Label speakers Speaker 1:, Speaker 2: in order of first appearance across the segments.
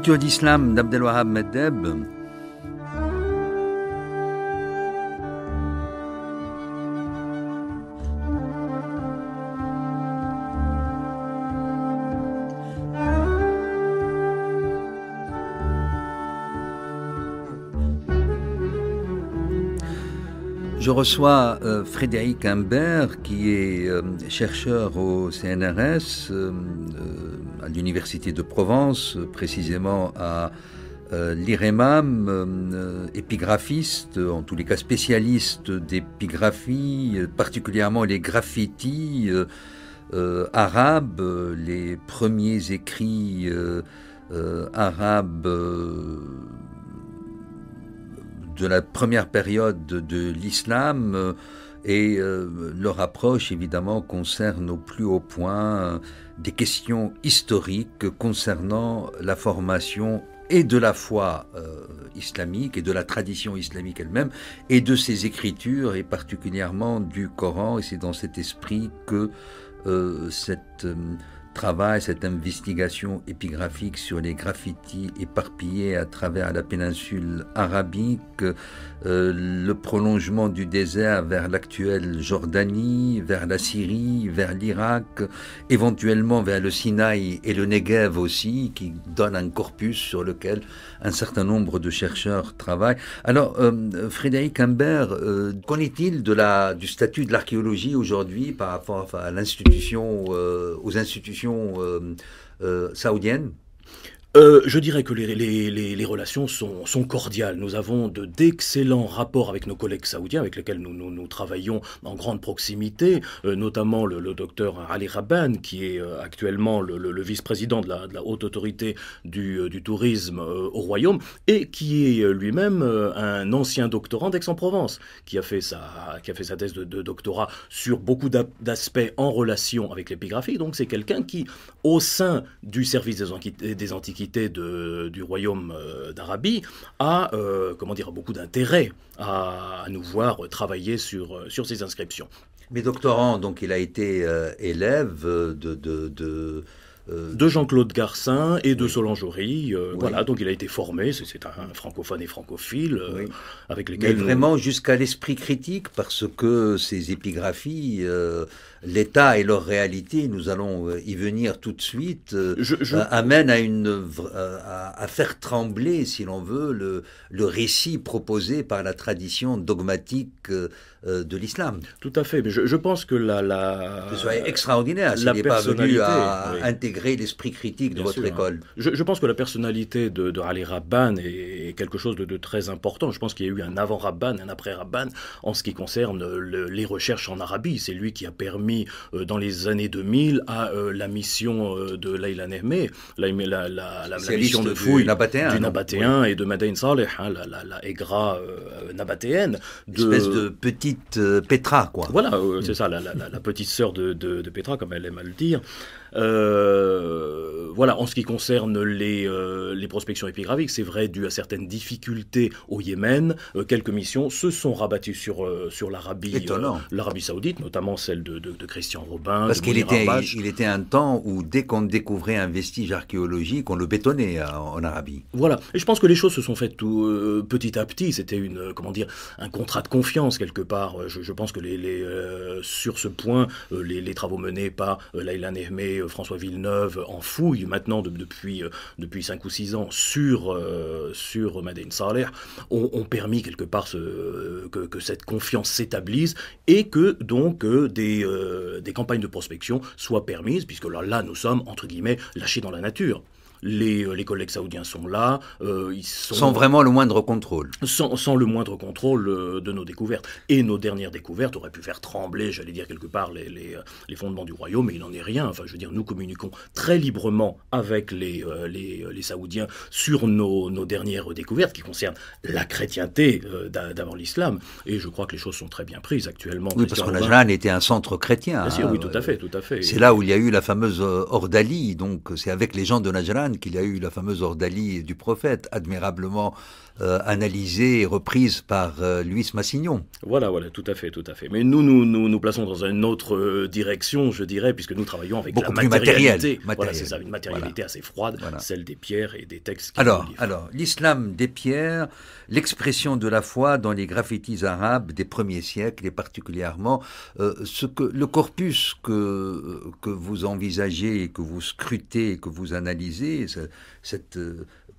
Speaker 1: Culture d'Islam d'Abdelwahab Meddeb. Je reçois euh, Frédéric Imbert, qui est euh, chercheur au CNRS. Euh, l'université de Provence, précisément à euh, l'IREMAM, euh, épigraphiste, en tous les cas spécialiste d'épigraphie, particulièrement les graffitis euh, arabes, les premiers écrits arabes de la première période de l'islam et euh, leur approche, évidemment, concerne au plus haut point euh, des questions historiques concernant la formation et de la foi euh, islamique et de la tradition islamique elle-même et de ses écritures et particulièrement du Coran. Et c'est dans cet esprit que cette travail, cette investigation épigraphique sur les graffitis éparpillés à travers la péninsule arabique, euh, le prolongement du désert vers l'actuelle Jordanie, vers la Syrie, vers l'Irak, éventuellement vers le Sinaï et le Negev aussi, qui donne un corpus sur lequel un certain nombre de chercheurs travaillent. Alors, euh, Frédéric Humbert, euh, qu'en est-il de la, du statut de l'archéologie aujourd'hui par rapport à l'institution, aux institutions euh, euh, saoudienne euh, je dirais que les, les, relations sont, sont, cordiales.
Speaker 2: Nous avons de d'excellents rapports avec nos collègues saoudiens, avec lesquels nous, nous, travaillons en grande proximité, euh, notamment le, docteur Ali Rabban, qui est euh, actuellement le, vice-président de, la, haute autorité du, tourisme au Royaume, et qui est lui-même un ancien doctorant d'Aix-en-Provence, qui, a fait sa, qui a fait sa thèse de, doctorat sur beaucoup d'aspects en relation avec l'épigraphie. Donc c'est quelqu'un qui, au sein du service des, des antiquités, de du royaume euh, d'Arabie a, euh, comment dire, beaucoup d'intérêt à, nous voir travailler sur, euh, sur ces inscriptions. Mais doctorant, donc il a été élève de... de, Jean-Claude Garcin et de Solange Voilà, donc il a été formé, c'est un francophone et
Speaker 1: francophile, avec lesquels... Mais vraiment jusqu'à l'esprit critique, parce que ces épigraphies l'État et leur réalité, nous allons euh, y venir tout de suite, euh, je, euh, amène à, une, à, à, faire trembler, si l'on veut, le, récit proposé par la tradition dogmatique de l'islam. Tout à fait, mais je, pense que la... la... extraordinaire s'il n'est pas venu à intégrer l'esprit
Speaker 2: critique de votre hein. école. Je, pense que la personnalité de, de Ali Rabban est, quelque chose de, très important. Je pense qu'il y a eu un avant Rabban, un après Rabban en ce qui concerne les recherches en Arabie. C'est lui qui a permis euh, dans les années 2000 à euh, la mission euh, de Leila Nehmeh la, la, mission de fouille du Nabatéen, et de Madain Saleh, hein, la, Egra nabatéenne. De... espèce de petite Petra, quoi. Voilà, c'est mm. ça, la, petite sœur de, Petra, comme elle aime à le dire. voilà, en ce qui concerne les, les prospections épigraphiques, c'est vrai, dû à certaines difficultés au Yémen, quelques missions se sont rabattues sur, sur l'Arabie l'Arabie saoudite,
Speaker 1: notamment celle de,
Speaker 2: de de Christian Robin. Parce qu'il était,
Speaker 1: il, était un temps où dès qu'on découvrait un vestige archéologique, on le bétonnait euh, en, Arabie.
Speaker 2: Voilà. Et je pense que les choses se sont faites tout, euh, petit à petit. C'était une, euh, comment dire, un contrat de confiance quelque part. Je, pense que les, sur ce point, les, travaux menés par Laila Nehmé, François Villeneuve en fouille maintenant depuis, depuis 5 ou 6 ans sur, sur Madeleine Saleh ont, permis quelque part que, cette confiance s'établisse et que donc des euh, des campagnes de prospection soient permises, puisque là, nous sommes, entre guillemets, lâchés dans la nature. Euh, les, collègues saoudiens sont là. Euh, ils sans vraiment le moindre contrôle. Sans, sans le moindre contrôle euh, de nos découvertes. Et nos dernières découvertes auraient pu faire trembler, j'allais dire quelque part, les, les, les fondements du royaume, mais il n'en est rien. Enfin, je veux dire, nous communiquons très librement avec les, les, les Saoudiens sur nos, nos, dernières découvertes qui concernent la chrétienté d'avant l'islam. Et je crois que les choses sont très bien prises actuellement. Oui, parce que l'Ajlan
Speaker 1: était un centre chrétien. oui, hein. tout à fait, tout à fait. C'est là où il y a eu la fameuse Ordalie, donc c'est avec les gens de Najran qu'il y a eu la fameuse ordalie du prophète, admirablement euh, analysée et reprise par euh, Luis Massignon. Voilà, voilà, tout à fait, tout à fait.
Speaker 2: Mais nous, nous, nous, nous plaçons dans une autre euh, direction, je dirais, puisque nous travaillons avec Beaucoup plus matérialité. Matériel. Voilà, c'est une matérialité assez froide, celle des pierres et des textes. Qui alors,
Speaker 1: alors, l'islam des pierres, l'expression de la foi dans les graffitis arabes des premiers siècles et particulièrement ce que le corpus que que vous envisagez et que vous scrutez et que vous analysez, cette, cette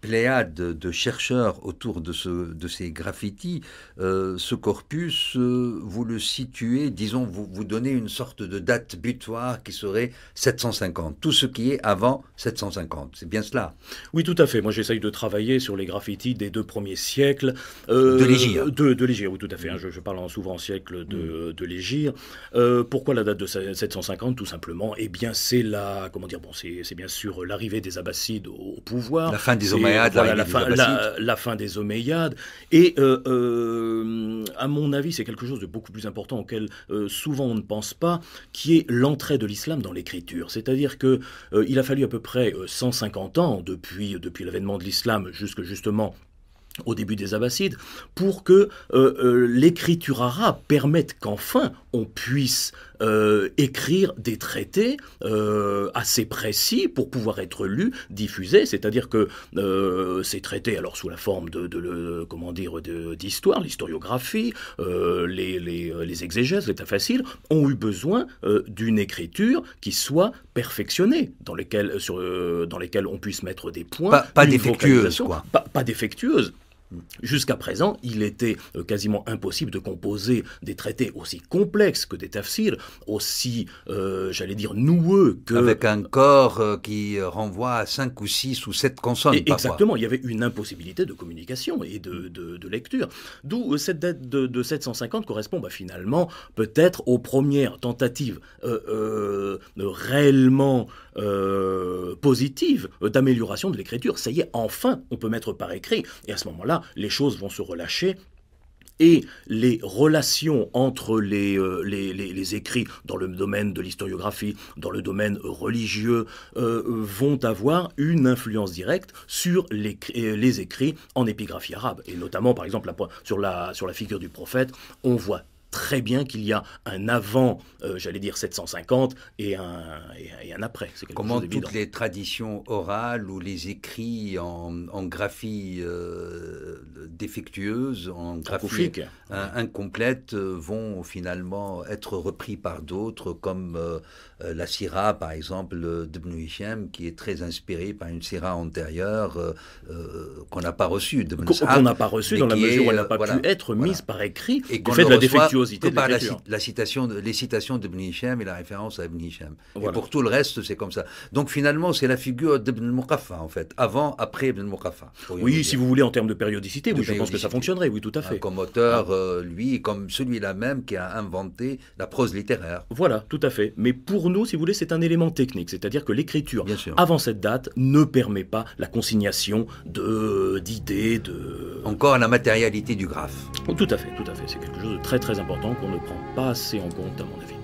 Speaker 1: pléiade de chercheurs autour de, ce, de ces graffitis, euh, ce corpus, euh, vous le situez, disons, vous, vous donnez une sorte de date butoir qui serait 750, tout ce qui est avant 750. C'est bien cela Oui, tout à fait. Moi, j'essaye de travailler sur les graffitis des deux premiers siècles.
Speaker 2: Euh, de l'Égypte, De, de oui, tout à fait. Hein. Je, je, parle en souvent siècle de, l'Égypte de pourquoi la date de 750 Tout simplement, eh bien, c'est la, comment dire, bon, c'est bien sûr l'arrivée des Abbassides au, pouvoir. La fin des Omeyyades, la, la fin des et euh, euh, à mon avis, c'est quelque chose de beaucoup plus important auquel euh, souvent on ne pense pas, qui est l'entrée de l'islam dans l'écriture. C'est-à-dire que il a fallu à peu près 150 ans depuis, depuis l'avènement de l'islam jusque justement au début des Abbassides, pour que l'écriture arabe permette qu'enfin on puisse euh, écrire des traités euh, assez précis pour pouvoir être lus, diffusés. C'est-à-dire que euh, ces traités, alors sous la forme de, comment dire, d'histoire, l'historiographie, les, exégèses, l'état facile, ont eu besoin d'une écriture qui soit perfectionnée, dans lesquelles, dans on puisse mettre des points. Pas, pas défectueuse, quoi. pas défectueuse. Jusqu'à présent, il était euh, quasiment impossible de composer des traités aussi complexes que des tafsirs,
Speaker 1: aussi, euh, j'allais dire, noueux que... Avec un corps euh, qui renvoie à cinq ou six ou sept consonnes. exactement, il y avait une impossibilité de communication et de,
Speaker 2: lecture. D'où cette date de, 750 correspond bah, finalement peut-être aux premières tentatives réellement euh, positive d'amélioration de l'écriture. Ça y est, enfin, on peut mettre par écrit. Et à ce moment-là, les choses vont se relâcher et les relations entre les, euh, les, écrits dans le domaine de l'historiographie, dans le domaine religieux, euh, vont avoir une influence directe sur les, les écrits en épigraphie arabe. Et notamment, par exemple, sur, la, sur la figure du prophète, on voit très bien qu'il y a un avant,
Speaker 1: euh, j'allais dire 750, et un, un après. Comment toutes les traditions orales ou les écrits en, graphie euh, défectueuse, en graphique incomplète, euh, vont finalement être repris par d'autres, comme la syrah, par exemple, de Hichem, qui est très inspirée par une syrah antérieure qu'on n'a pas reçue. Qu'on n'a pas reçue dans la mesure où elle n'a pas pu être mise par écrit et fait de la défectueuse virtuosité par la, citation, les citations d'Ibn Hisham et la référence à Ibn Hisham. Et pour tout le reste, c'est comme ça. Donc finalement, c'est la figure d'Ibn al-Muqaffa, en fait, avant, après Ibn al-Muqaffa. Oui, si vous voulez, en termes de périodicité, je pense que ça fonctionnerait, oui, tout à fait. comme auteur, ah. euh, lui, comme celui-là même qui a inventé la prose littéraire. Voilà, tout à fait. Mais pour nous, si vous voulez, c'est un élément technique, c'est-à-dire que l'écriture avant cette date
Speaker 2: ne permet pas la consignation d'idées, de, de... Encore la matérialité du graphe. Tout à fait, tout à fait. C'est quelque chose de très très important important qu'on ne prend pas assez en compte à mon avis.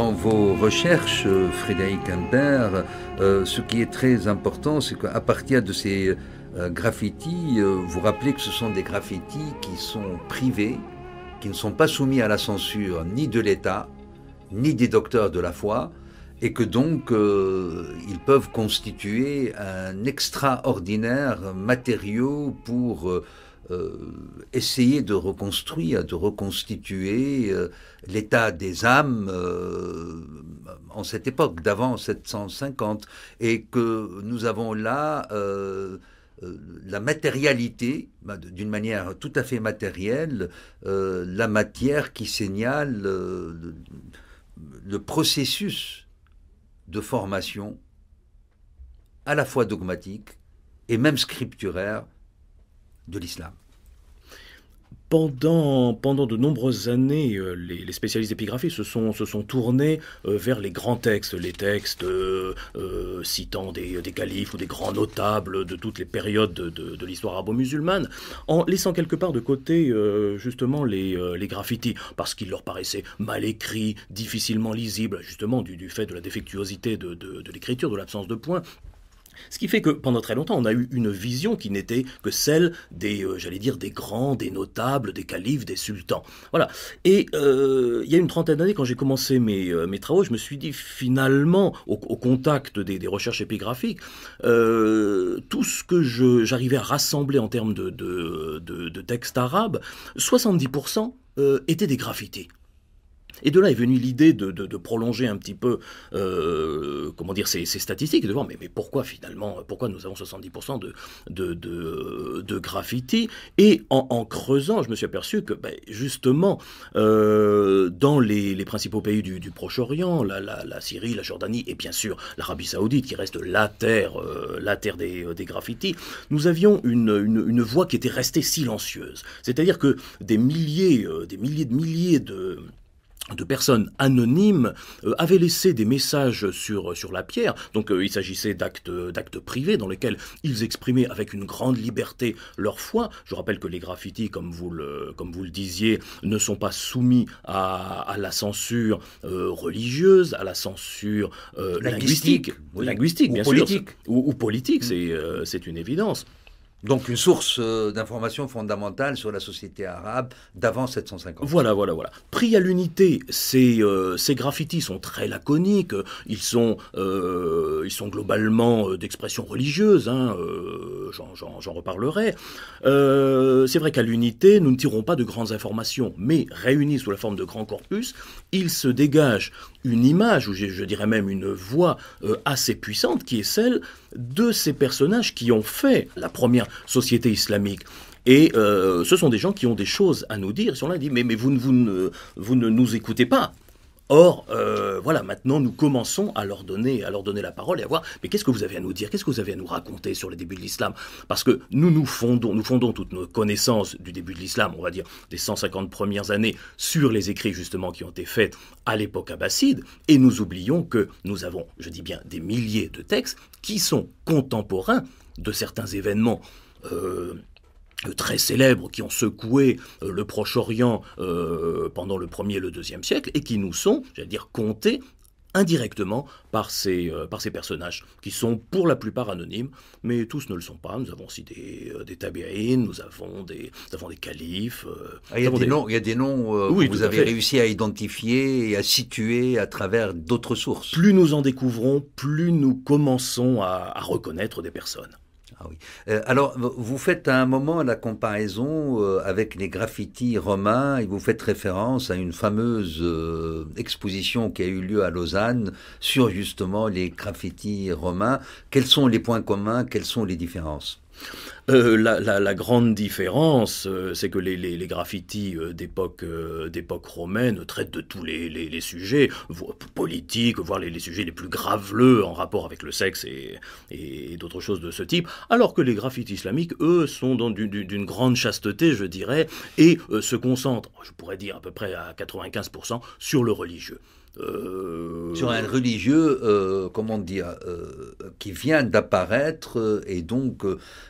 Speaker 1: dans vos recherches, euh, Frédéric Imbert, euh, ce qui est très important, c'est qu'à partir de ces euh, graffitis, vous rappelez que ce sont des graffitis qui sont privés, qui ne sont pas soumis à la censure ni de l'État, ni des docteurs de la foi, et que donc ils peuvent constituer un extraordinaire matériau pour euh, essayer de reconstruire, de reconstituer euh, l'état des âmes euh, en cette époque, d'avant 750, et que nous avons là la matérialité, bah, d'une manière tout à fait matérielle, la matière qui signale le, processus de formation à la fois dogmatique et même scripturaire de l'islam. Pendant, pendant de nombreuses années, euh, les, spécialistes d'épigraphie se sont,
Speaker 2: se sont tournés euh, vers les grands textes, les textes euh, citant des, des, califes ou des grands notables de toutes les périodes de, l'histoire arabo-musulmane, en laissant quelque part de côté justement les, graffitis, parce qu'ils leur paraissaient mal écrits, difficilement lisibles, justement du, fait de la défectuosité de l'écriture, de l'absence de points. Ce qui fait que pendant très longtemps, on a eu une vision qui n'était que celle des, euh, j'allais dire, des grands, des notables, des califes, des sultans. Voilà. Et euh, il y a une trentaine d'années, quand j'ai commencé mes, euh, travaux, je me suis dit finalement, au, contact des, recherches épigraphiques, tout ce que j'arrivais à rassembler en termes de, de, de, de textes arabes, 70% étaient des graffitis. Et de là est venue l'idée de, de, prolonger un petit peu euh, comment dire, ces, statistiques, de voir mais, mais pourquoi finalement, pourquoi nous avons 70% de, de, de, graffiti Et en, creusant, je me suis aperçu que ben, justement, euh, dans les, principaux pays du, du Proche-Orient, la, la, la, Syrie, la Jordanie et bien sûr l'Arabie saoudite, qui reste la terre, euh, la terre des, des graffitis, nous avions une, une, qui était restée silencieuse. C'est-à-dire que des milliers, des milliers de milliers de de personnes anonymes euh, avaient laissé des messages sur, sur la pierre. Donc euh, il s'agissait euh, d'actes, privés dans lesquels ils exprimaient avec une grande liberté leur foi. Je rappelle que les graffitis, comme vous le, comme vous le disiez, ne sont pas soumis à, la censure religieuse, à la censure linguistique, linguistique, ou politique.
Speaker 1: politique, mm. c'est, c'est une évidence. Donc une source euh, d'informations d'information fondamentale sur la société arabe d'avant 750. Voilà, voilà, voilà. Pris à l'unité, ces, euh,
Speaker 2: graffitis sont très laconiques, ils sont, euh, globalement d'expression religieuse, hein, j'en reparlerai. C'est vrai qu'à l'unité, nous ne tirons pas de grandes informations, mais réunis sous la forme de grands corpus, il se dégage une image, ou je, dirais même une voix euh, assez puissante, qui est celle de ces personnages qui ont fait la première société islamique. Et euh, ce sont des gens qui ont des choses à nous dire. Ils sont là, mais, mais vous ne nous écoutez pas. Or, euh, voilà, maintenant, nous commençons à leur donner, à leur donner la parole et à voir, mais qu'est-ce que vous avez à nous dire Qu'est-ce que vous avez à nous raconter sur les débuts de l'islam Parce que nous nous fondons, nous fondons toutes nos connaissances du début de l'islam, on va dire des 150 premières années, sur les écrits justement qui ont été faits à l'époque abbasside, et nous oublions que nous avons, je dis bien, des milliers de textes qui sont contemporains de certains événements. Euh, euh, très célèbres qui ont secoué euh, le Proche-Orient euh, pendant le 1er et le 2e siècle et qui nous sont, j'allais dire, comptés indirectement par ces, par ces personnages, qui sont pour la plupart anonymes, mais tous ne le sont pas. Nous avons aussi des, euh, nous avons des, avons des
Speaker 1: califes. il, y a des, noms, il y des noms que vous avez réussi à identifier et à situer à travers d'autres sources. Plus nous en découvrons, plus nous commençons à reconnaître des personnes. Ah euh, alors, vous faites à un moment la comparaison euh, avec les graffitis romains et vous faites référence à une fameuse euh, exposition qui a eu lieu à Lausanne sur justement les graffitis romains. Quels sont les points communs Quelles sont les différences euh, la, grande différence, euh,
Speaker 2: c'est que les, graffitis euh, d'époque, romaine traitent de tous les, sujets, politiques, voire les, sujets les plus graveleux en rapport avec le sexe et d'autres choses de ce type, alors que les graffitis islamiques, eux, sont d'une grande chasteté, je dirais, et se concentrent, je pourrais dire à peu près à 95%, sur le religieux.
Speaker 1: Euh, Sur un religieux, euh, comment dire, euh, qui vient d'apparaître, et donc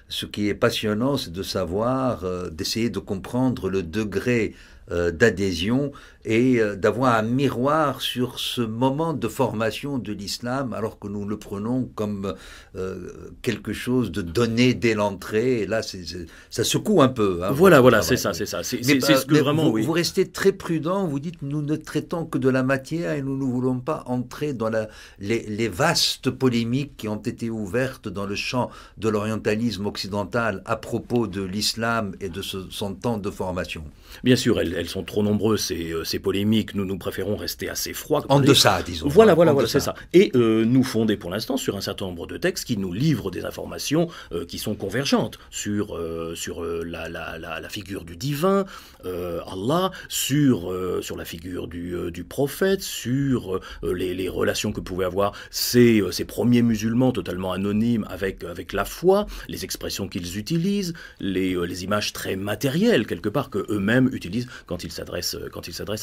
Speaker 1: ce qui est passionnant, c'est de savoir, d'essayer de comprendre le degré d'adhésion et euh, d'avoir un miroir sur ce moment de formation de l'islam alors que nous le prenons comme euh, quelque chose de donné dès l'entrée. là, ça secoue un peu. Hein, voilà, voilà, c'est ça, c'est ça. C'est ce que vraiment. Vous, restez très prudent. Vous dites, nous ne traitons que de la matière et nous ne voulons pas entrer dans la, les, vastes polémiques qui ont été ouvertes dans le champ de l'orientalisme occidental à propos de l'islam et de son temps de formation. Bien sûr, elles, elles sont trop nombreuses. Euh, ces polémiques, nous, nous préférons rester assez
Speaker 2: froids. En deçà, disons. Voilà, voilà, voilà, c'est ça. Et euh, nous fonder pour l'instant sur un certain nombre de textes qui nous livrent des informations euh, qui sont convergentes sur, euh, sur la, la, la, figure du divin, Allah, sur, sur la figure du, du prophète, sur les, les, relations que pouvaient avoir ces, ces premiers musulmans totalement anonymes avec, avec la foi, les expressions qu'ils utilisent, les, les images très matérielles, quelque part, que eux-mêmes utilisent quand ils s'adressent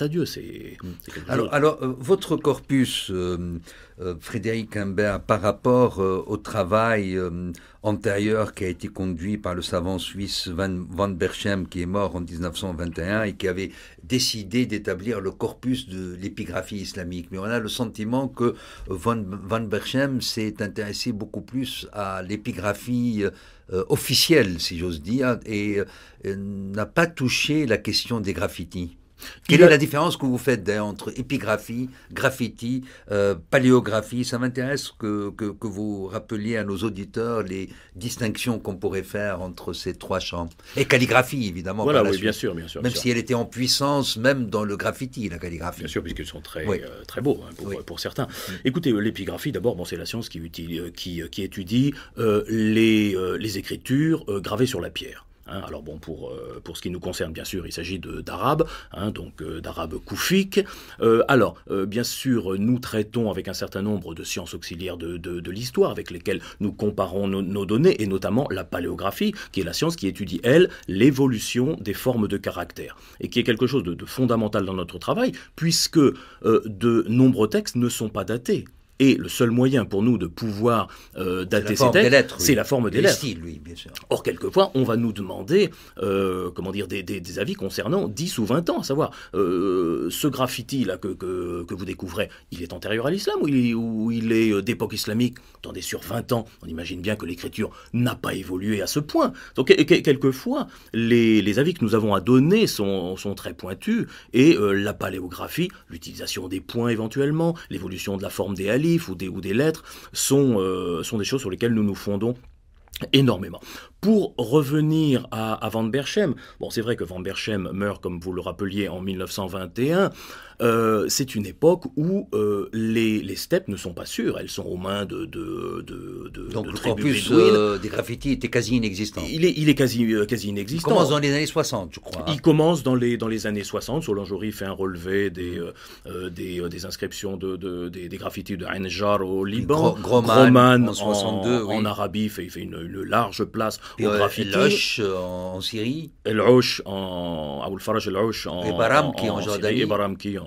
Speaker 2: Dieu. C'est, hum, alors, alors
Speaker 1: euh, votre corpus, euh, euh, Frédéric Imbert, par rapport au travail antérieur qui a été conduit par le savant suisse Van, Van Berchem, qui est mort en 1921 et qui avait décidé d'établir le corpus de l'épigraphie islamique. Mais on a le sentiment que Van, Van Berchem s'est intéressé beaucoup plus à l'épigraphie officielle, si j'ose dire, et n'a pas touché la question des graffitis. Quelle est la différence que vous faites entre épigraphie, graffiti, euh, paléographie Ça m'intéresse que, vous rappeliez à nos auditeurs les distinctions qu'on pourrait faire entre ces trois champs. Et calligraphie, évidemment. oui, bien sûr, bien sûr. Même si elle était en puissance, même dans le graffiti, la calligraphie. Bien sûr, puisqu'ils sont très, euh, très
Speaker 2: beaux, hein, pour, certains. Écoutez, euh, l'épigraphie, d'abord, bon, c'est la science qui, étudie les écritures gravées sur la pierre. Hein. alors bon, pour, euh, pour ce qui nous concerne, bien sûr, il s'agit d'arabes, hein, donc euh, d'arabe d'arabes euh, alors, bien sûr, nous traitons avec un certain nombre de sciences auxiliaires de, l'histoire, avec lesquelles nous comparons nos données, et notamment la paléographie, qui est la science qui étudie, elle, l'évolution des formes de caractère, et qui est quelque chose de fondamental dans notre travail, puisque de nombreux textes ne sont pas datés. Et le seul moyen pour nous de pouvoir euh, dater ces textes, c'est la forme des lettres. bien sûr. Or, quelquefois, on va nous demander euh, comment dire, des, avis concernant 10 ou 20 ans, à savoir, euh, ce graffiti là que, que, vous découvrez, il est antérieur à l'islam ou il est, il est d'époque islamique Attendez, sur 20 ans, on imagine bien que l'écriture n'a pas évolué à ce point. Donc, quelquefois, les, avis que nous avons à donner sont, sont très pointus et la paléographie, l'utilisation des points éventuellement, l'évolution de la forme des alliés, ou des, lettres euh, sont, des choses sur lesquelles nous nous fondons énormément. Pour revenir à, Van Berchem, bon c'est vrai que Van Berchem meurt comme vous le rappeliez en 1921, euh, c'est une époque où euh, les, les, steppes ne sont pas sûres. Elles sont aux mains de, de, de, Donc le corpus euh,
Speaker 1: des graffitis était
Speaker 2: quasi inexistant. Il est, il est quasi, quasi inexistant. Il commence dans les
Speaker 1: années 60, je
Speaker 2: crois. Il commence dans les, dans les années 60. Solange fait un relevé des, des, inscriptions de, des, graffitis de Anjar au Liban. en, 62, en, en Arabie fait, il fait une, large place aux graffitis. en Syrie. El Osh, en. Aoul Faraj El Osh en. Et Baramki en, en Jordanie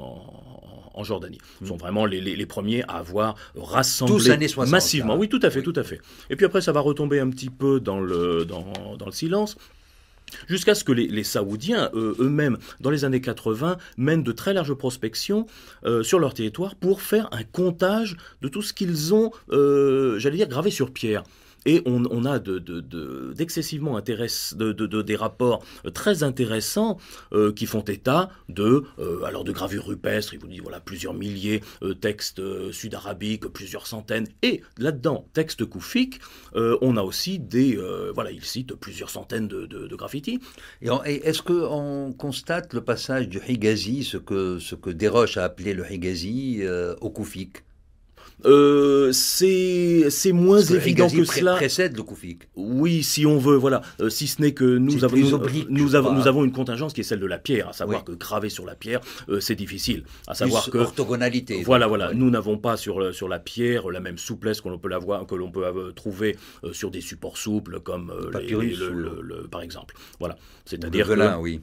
Speaker 2: en, Jordanie. Ils sont mm. vraiment les, premiers à avoir rassemblé massivement. Hein. Oui, tout à fait, tout à fait. Et puis après, ça va retomber un petit peu dans le, silence. Jusqu'à ce que les, Saoudiens euh, eux-mêmes, dans les années 80, mènent de très larges prospections euh, sur leur territoire pour faire un comptage de tout ce qu'ils ont, euh, j'allais dire, gravé sur pierre. Et on, a des rapports euh, très intéressants euh, qui font état de, euh, alors de gravures rupestres, il vous dit voilà, plusieurs milliers de textes sud-arabiques, plusieurs centaines, et là-dedans, textes koufiques,
Speaker 1: on a aussi des, voilà, il cite plusieurs centaines de, graffitis. Et, est-ce qu'on constate le passage du Higazi, ce que, ce que Desroches a appelé le Higazi, au koufique
Speaker 2: euh, c'est moins que évident que cela.
Speaker 1: précède le Koufik.
Speaker 2: Oui, si on veut, voilà. Euh, si ce n'est que nous avons, nous, avons, une contingence qui est celle de la pierre, à savoir que graver sur la pierre, euh, c'est difficile. À savoir que. Orthogonalité. Voilà, voilà. Nous n'avons pas sur, sur la pierre la même souplesse qu'on peut, la voir, que l'on peut trouver sur des supports souples comme le papyrus, le, par exemple. Voilà. C'est-à-dire. oui.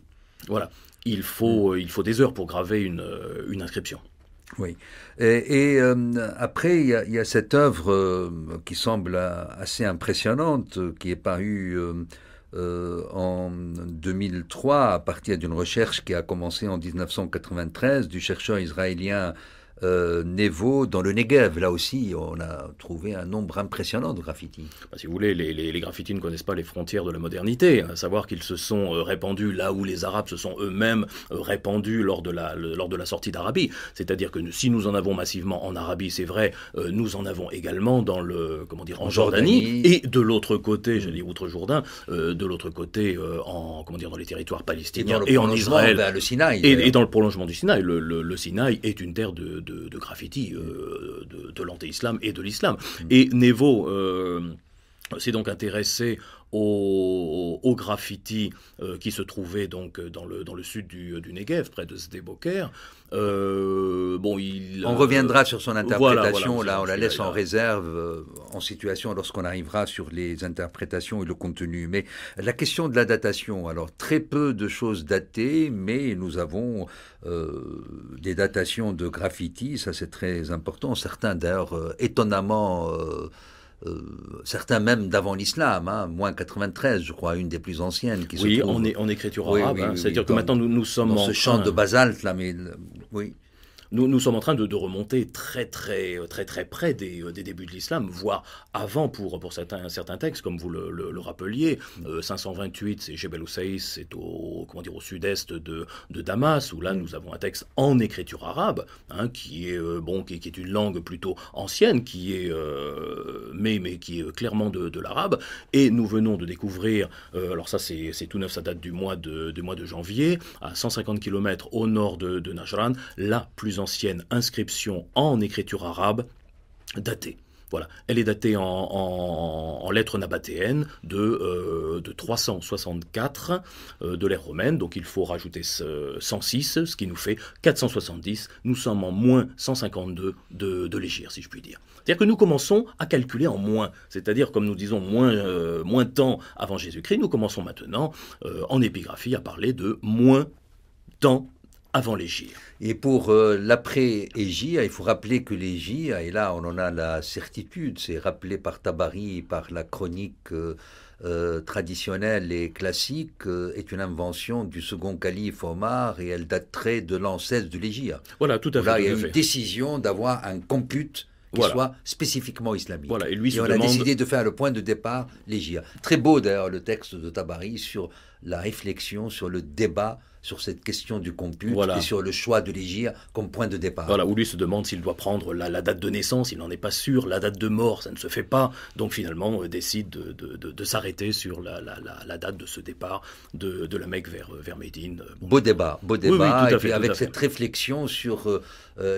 Speaker 1: Voilà. Il faut, hmm. il faut des heures pour graver une, une inscription. Oui. Et, euh, après, il y, a cette œuvre euh, qui semble assez impressionnante, euh, qui est parue en 2003 à partir d'une recherche qui a commencé en 1993 du chercheur israélien Névo euh, Nevo dans le Negev. Là aussi, on a trouvé un nombre impressionnant de graffitis.
Speaker 2: Bah, si vous voulez, les, graffitis ne connaissent pas les frontières de la modernité, hein. à savoir qu'ils se sont euh, répandus là où les Arabes se sont eux-mêmes euh, répandus lors de la, lors de la sortie d'Arabie. C'est-à-dire que si nous en avons massivement en Arabie, c'est vrai, nous en avons également dans le, comment dire, en, Jordanie, et de l'autre côté, je dis outre-Jourdain, de l'autre côté, en, comment dire, dans les territoires palestiniens et, en Israël. le Sinaï, et, dans le prolongement du Sinaï. le Sinaï est une terre de, de, graffiti euh, de, de islam et de l'islam. Mm. Et Nevo euh, s'est donc intéressé au, graffiti euh, qui se trouvait donc
Speaker 1: euh, dans le, dans le sud du, euh, du Negev, près de Sdeboker. bon, on reviendra sur son interprétation, là on la laisse en réserve, en situation lorsqu'on arrivera sur les interprétations et le contenu. Mais la question de la datation, alors très peu de choses datées, mais nous avons des datations de graffiti, ça c'est très important, certains d'ailleurs étonnamment... Euh, certains même d'avant l'islam, hein, moins 93, je crois, une des plus anciennes qui se trouve. Oui, en, écriture arabe, hein. c'est-à-dire que maintenant nous, nous sommes dans en ce champ de basalte là, mais euh, oui nous, sommes en train de,
Speaker 2: remonter très très très très près des, euh, des débuts de l'islam, voire avant pour, pour certains, certains textes, comme vous le, le, rappeliez. 528, euh, c'est Jebel Ousseïs, c'est au, comment dire, au sud-est de, de Damas, où là mm. nous avons un texte en écriture arabe, hein, qui, est, euh, bon, qui, qui, est une langue plutôt ancienne, qui est, mais, mais qui est clairement de, de l'arabe. Et nous venons de découvrir, alors ça c'est tout neuf, ça date du mois de, mois de janvier, à 150 km au nord de, de Najran, la plus ancienne inscription en écriture arabe datée. Voilà, elle est datée en, lettres nabatéennes de, 364 euh, euh, de l'ère romaine, donc il faut rajouter 106, ce qui nous fait 470. Nous sommes en moins 152 de, de l'égir, si je puis dire. C'est-à-dire que nous commençons à calculer en moins, c'est-à-dire comme nous disons moins, euh, moins temps avant Jésus-Christ, nous commençons maintenant en épigraphie à parler de
Speaker 1: moins temps avant l'Égypte. Et pour euh, laprès égypte hein, il faut rappeler que l'Égypte, hein, et là on en a la certitude, c'est rappelé par Tabari, par la chronique euh, euh, traditionnelle et classique, est une invention du second calife Omar et elle daterait de l'ancêtre de l'Égypte. Voilà, tout à fait. Là, il y a une décision d'avoir un compute qui soit spécifiquement islamique. Voilà, et, lui on a décidé de faire le point de départ l'Égypte. Très beau d'ailleurs le texte de Tabari sur la réflexion, sur le débat sur cette question du compute et sur le choix de l'Égypte comme point de départ. Voilà, où lui se demande
Speaker 2: s'il doit prendre la, date de naissance, il n'en est pas sûr, la date de mort, ça ne se fait pas, donc finalement on euh, décide de, de, de, s'arrêter sur la, la, la, date de ce départ de, de la Mecque vers, euh, vers
Speaker 1: Médine. Euh, beau débat, beau débat, et avec cette réflexion sur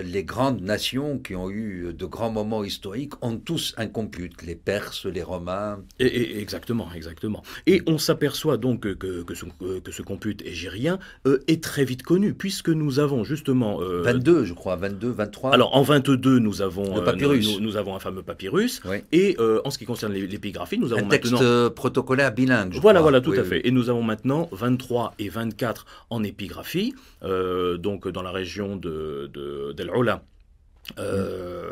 Speaker 1: les grandes nations qui ont eu de grands moments historiques, ont tous un compute, les Perses, les Romains. Et, exactement, exactement. Et mm. on s'aperçoit donc que, que, ce, que ce compute
Speaker 2: égérien euh, est très vite connu, puisque nous avons justement... 22, euh, je crois, 22, 23. Alors, en
Speaker 1: 22, nous avons, euh,
Speaker 2: Nous, avons un fameux papyrus, et en ce qui concerne l'épigraphie, nous avons un texte texte
Speaker 1: protocolaire bilingue, je Voilà, crois. voilà, tout à fait.
Speaker 2: Et nous avons maintenant 23 et 24 en épigraphie, donc dans la région de, d'El euh,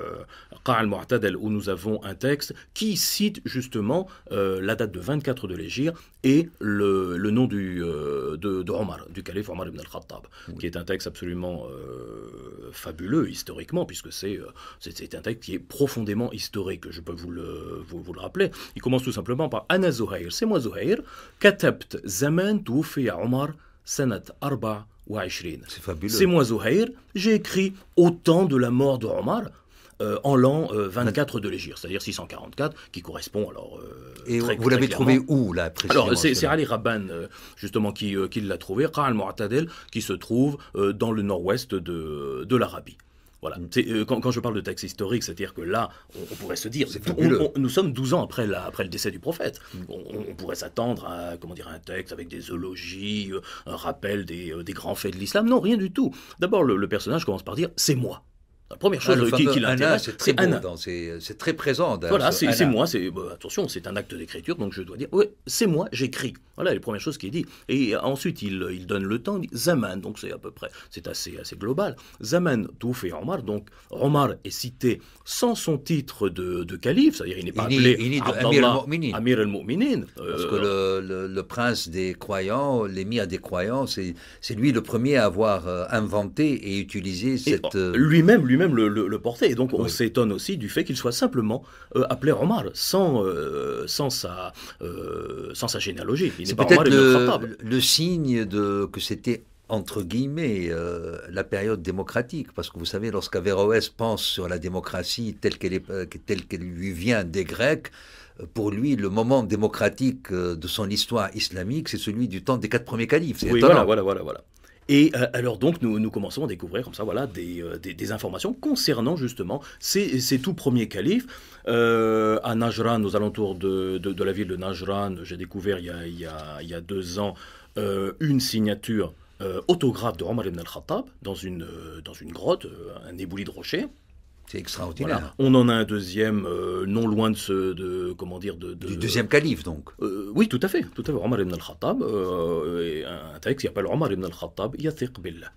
Speaker 2: où nous avons un texte qui cite justement euh, la date de 24 de l'égir et le, nom du, euh, de, du calife Omar ibn al-Khattab, qui est un texte absolument euh, fabuleux historiquement, puisque c'est, c'est, un texte qui est profondément historique, je peux vous le, vous, le rappeler. Il commence tout simplement par Ana Zuhair, c'est moi Zuhair, Katept Zaman Toufiya Omar Sanat Arba c'est fabuleux. C'est moi j'ai écrit au temps de la mort de Omar, euh, en l'an 24 euh, de l'Égypte, c'est-à-dire 644, qui correspond alors. Euh, et vous l'avez trouvé où là précisément Alors c'est Ali Rabban justement qui, l'a trouvé, Qa'al Mu'tadel, qui se trouve dans le nord-ouest de l'Arabie. Voilà. Euh, quand, je parle de texte historique, c'est-à-dire que là, on, pourrait se dire, nous sommes 12 ans après, le décès du prophète. On, pourrait s'attendre à comment dire, un texte avec des eulogies, euh, un rappel euh, des, grands faits de l'islam. Non, rien du tout. D'abord, le, personnage commence par dire c'est moi.
Speaker 1: La première chose qui, ah, l'intéresse, c'est très présent. voilà, c'est moi,
Speaker 2: c'est bah, attention, c'est un acte d'écriture, donc je dois dire, ouais c'est moi, j'écris. Voilà les premières choses qu'il dit. Et ensuite, il, donne le temps, Zaman, donc c'est à peu près, c'est assez, assez global. Zaman, Touf et Omar, donc Omar est cité sans son titre de, calife, c'est-à-dire il n'est pas appelé
Speaker 1: Amir al-Mu'minin. Parce euh, que le, prince des croyants, l'émir des croyants, c'est lui le premier à avoir euh, inventé et utilisé cette... Euh,
Speaker 2: lui-même, lui même le, porter. Et donc on s'étonne aussi du fait qu'il soit simplement euh, appelé Omar, sans, euh, sans, sa, euh, sans sa généalogie.
Speaker 1: Il n'est pas le, signe de, que c'était entre guillemets, la période démocratique. Parce que vous savez, lorsqu'Averroès pense sur la démocratie telle qu'elle, telle qu'elle lui vient des Grecs, pour lui, le moment démocratique de son histoire islamique, c'est celui du temps des quatre premiers califes. C'est voilà, voilà, voilà. voilà. Et euh, alors donc nous, commençons à découvrir comme ça voilà des, euh, informations concernant
Speaker 2: justement ces, tout premiers califes. Euh, à Najran, aux alentours de, la ville de Najran, j'ai découvert il y, a, deux ans une signature autographe de Omar ibn al-Khattab dans une, dans une grotte, un éboulis de rocher. C'est extraordinaire. On en a un deuxième euh, non loin de ce, de, comment dire, de, du deuxième calife donc. Euh, oui, tout à fait, Omar ibn al-Khattab, euh, un texte qui s'appelle Omar ibn al-Khattab, yathiq billah.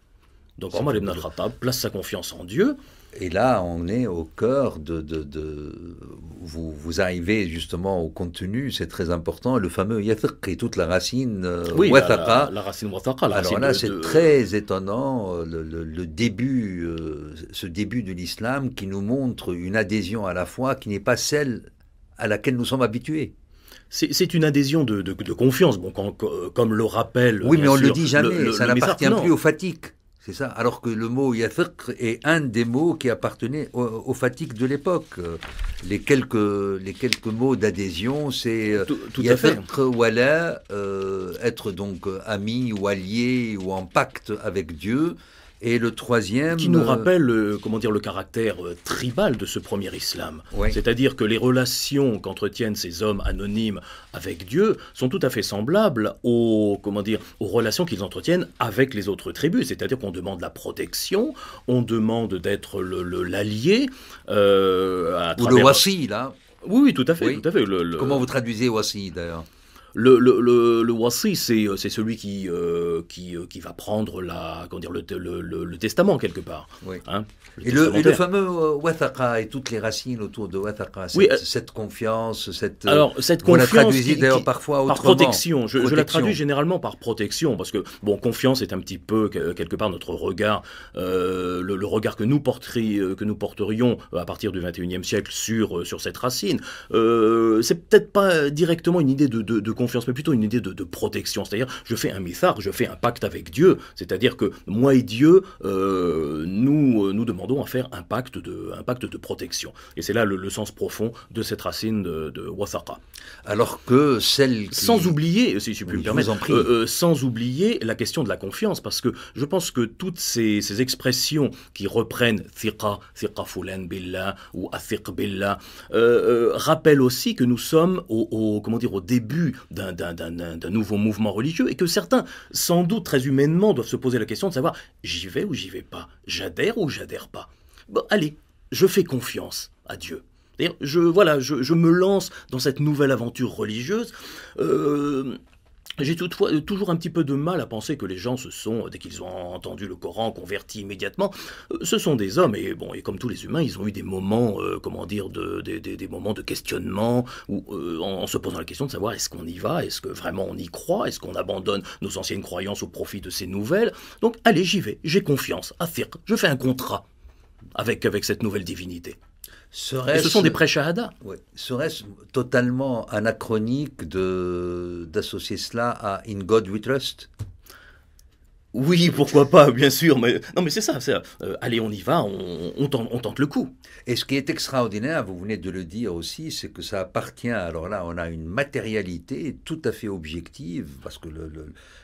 Speaker 1: Donc Omar ibn al-Khattab place sa confiance en Dieu et là, on est au cœur de... vous, arrivez justement au contenu, c'est très important. Le fameux et toute la racine euh, oui, la,
Speaker 2: racine Alors là, c'est
Speaker 1: très étonnant, euh, le, début, euh, ce début de l'islam qui nous montre une adhésion à la foi qui n'est pas celle à laquelle nous sommes habitués. C'est une adhésion de, confiance, comme le rappelle. Oui, mais on ne le dit jamais, ça n'appartient plus aux fatigues. C'est ça. Alors que le mot yafiq est un des mots qui appartenait aux, fatigues de l'époque. Les quelques, les quelques mots d'adhésion, c'est euh, tout, ou « ala », être donc euh, ami ou allié ou en pacte avec Dieu. Et le troisième... Qui nous euh, rappelle euh, comment dire, le caractère
Speaker 2: euh, tribal de ce premier islam. C'est-à-dire que les relations qu'entretiennent ces hommes anonymes avec Dieu sont tout à fait semblables aux, comment dire, aux relations qu'ils entretiennent avec les autres tribus. C'est-à-dire qu'on demande la protection, on demande d'être l'allié. Le, le Ou le wasi, là. Hein. Oui, oui, tout à fait. Tout à fait. Le, Comment vous traduisez wasi, d'ailleurs le, le, wasi, c'est, euh, c'est celui qui, euh, qui, euh,
Speaker 1: qui va prendre la, comment dire, le, le, testament quelque part. Hein, et, le, fameux Wathaka et toutes les racines autour de Wathaka, cette, cette confiance, cette. Alors, cette on confiance. la d'ailleurs parfois autrement. Par protection. Je, je, la traduis
Speaker 2: généralement par protection parce que, bon, confiance est un petit peu quelque part notre regard, le, regard que nous, porterions, que nous porterions à partir du 21e siècle sur, sur cette racine. c'est peut-être pas directement une idée de, de, de mais plutôt une idée de, protection. C'est-à-dire, je fais un mithar, je fais un pacte avec Dieu. C'est-à-dire que moi et Dieu, euh, nous, euh, nous demandons à faire un pacte de, un pacte de protection. Et c'est là le, sens profond de cette racine de, de Alors que celle. Sans oublier, si je puis me permettre, euh, sans oublier la question de la confiance, parce que je pense que toutes ces, expressions qui reprennent thiqa, thiqa fulan billah ou athiq billah, rappellent aussi que nous sommes au, au, comment dire, au début d'un nouveau mouvement religieux et que certains, sans doute très humainement, doivent se poser la question de savoir j'y vais ou j'y vais pas, j'adhère ou j'adhère pas. Bon, allez, je fais confiance à Dieu. Je, voilà, je, je, me lance dans cette nouvelle aventure religieuse. Euh, j'ai toutefois euh, toujours un petit peu de mal à penser que les gens se sont, euh, dès qu'ils ont entendu le Coran, convertis immédiatement. Euh, ce sont des hommes et bon, et comme tous les humains, ils ont eu des moments, comment dire, de, des moments de questionnement en, se posant la question de savoir est-ce qu'on y va, est-ce que vraiment on y croit, est-ce qu'on abandonne nos anciennes croyances au profit de ces nouvelles. Donc allez, j'y vais, j'ai confiance, Affirme, je fais un contrat avec avec cette
Speaker 1: nouvelle divinité. -ce, sont des pré-shahada. Serait-ce totalement anachronique d'associer cela à In God We Trust oui, pourquoi pas, bien sûr, mais non, mais c'est ça. Euh, allez, on y va, on, tente, le coup. Et ce qui est extraordinaire, vous venez de le dire aussi, c'est que ça appartient. Alors là, on a une matérialité tout à fait objective parce que le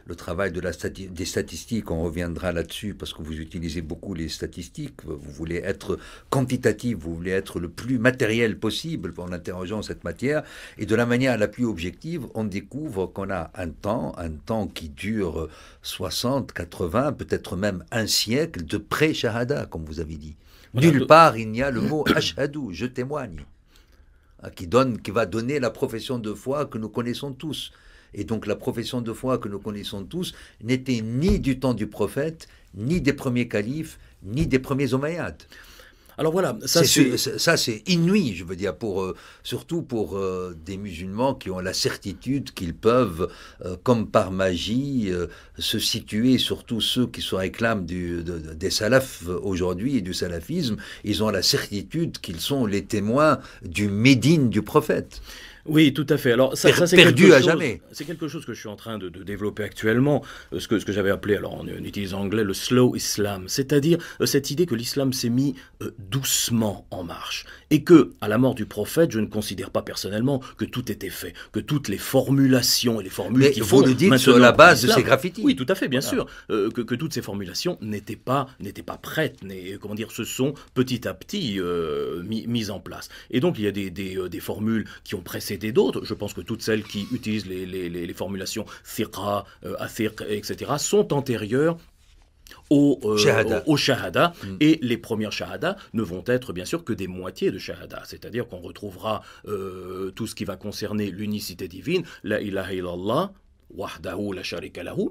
Speaker 1: le travail des statistiques, on reviendra là-dessus parce que vous utilisez beaucoup les statistiques, vous voulez être quantitatif, vous voulez être le plus matériel possible en interrogeant cette matière, et de la manière la plus objective, on découvre qu'on a un temps, un temps qui dure 60, 80, peut-être même un siècle de pré-shahada, comme vous avez dit. Nulle part il n'y a le mot ashadou, je témoigne, hein, qui, donne, qui va donner la profession de foi que nous connaissons tous. Et donc la profession de foi que nous connaissons tous n'était ni du temps du prophète, ni des premiers califes, ni des premiers omeyyades. Alors voilà, ça c'est inouï, je veux dire, pour euh, surtout pour euh, des musulmans qui ont la certitude qu'ils peuvent, euh, comme par magie, se situer, surtout ceux qui se réclament des salafs aujourd'hui et du salafisme, ils ont la certitude qu'ils sont les témoins du médine du prophète. Oui, tout à fait. Alors, ça, c'est à jamais.
Speaker 2: C'est quelque chose que je suis en train de, développer actuellement, euh, ce que, j'avais appelé, alors en, utilisant anglais, le slow islam, c'est-à-dire euh, cette idée que l'islam s'est mis euh, doucement en marche et que, à la mort du prophète, je ne considère pas personnellement que tout était fait, que toutes les formulations et les formules qui vont le dites sur la base de ces graffitis. Oui, tout à fait, bien sûr, que, toutes ces formulations n'étaient pas n'étaient pas prêtes, comment dire, se sont petit à petit mises en place. Et donc il y a des, des formules qui ont précédé et d'autres. Je pense que toutes celles qui utilisent les, formulations fiqa, euh, etc., sont antérieures au, euh, shahada. au, mm. Et les premières shahada ne vont être bien sûr que des moitiés de shahada. C'est-à-dire qu'on retrouvera euh, tout ce qui va concerner l'unicité divine, la ilaha illallah,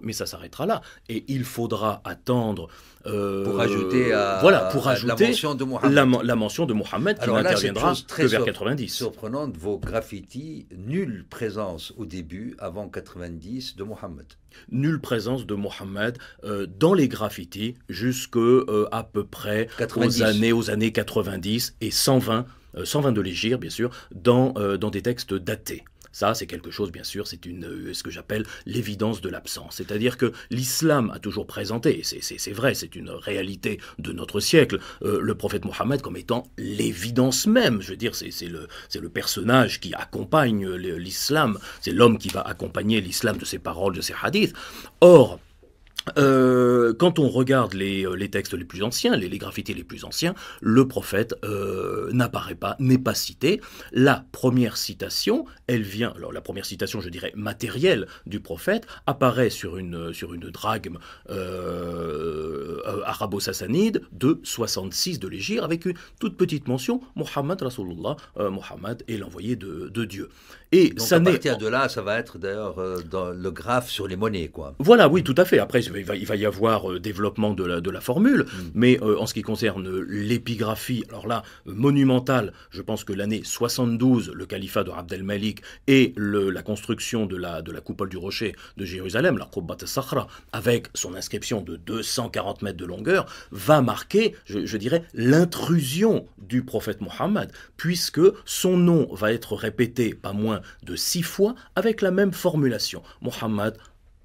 Speaker 2: mais ça s'arrêtera là. Et il faudra attendre. Euh, pour ajouter voilà, pour ajouter la mention de Mohammed. La, mention de qui n'interviendra que vers
Speaker 1: 90. Surprenante, vos graffitis, nulle présence au début, avant 90, de Mohammed. Nulle présence de Mohammed
Speaker 2: euh, dans les graffitis jusqu'à euh, à peu près 90. aux années, aux années 90 et 120, 120 de l'Égypte, bien sûr, dans, dans des textes datés. Ça, c'est quelque chose, bien sûr, c'est une, euh, ce que j'appelle l'évidence de l'absence. C'est-à-dire que l'islam a toujours présenté, c'est vrai, c'est une réalité de notre siècle, euh, le prophète Mohammed comme étant l'évidence même. Je veux dire, c'est le, le personnage qui accompagne l'islam, c'est l'homme qui va accompagner l'islam de ses paroles, de ses hadiths. Or, euh, quand on regarde euh, les, textes les plus anciens, les, les graffitis les plus anciens, le prophète euh, n'apparaît pas, n'est pas cité. La première citation, elle vient, alors la première citation, je dirais, matérielle du prophète, apparaît sur une, sur une drague arabo-sassanide de 66 de l'Égypte, avec une toute petite mention, Mohammed Rasulullah, Mohammed est l'envoyé de, Dieu. Et Donc ça à partir de là, ça va être d'ailleurs le graphe sur les monnaies, quoi. Voilà, oui, tout à fait. Après, il va, y avoir euh, développement de la, formule, mm. mais euh, en ce qui concerne l'épigraphie, alors là, monumentale, je pense que l'année 72, le califat de Abdel Malik et la construction de la, coupole du rocher de Jérusalem, la Qubbat Sahra, sakhra avec son inscription de 240 mètres de longueur, va marquer, je, je dirais, l'intrusion du prophète Mohammed, puisque son nom va être répété pas moins de six fois avec la même formulation. Mohammed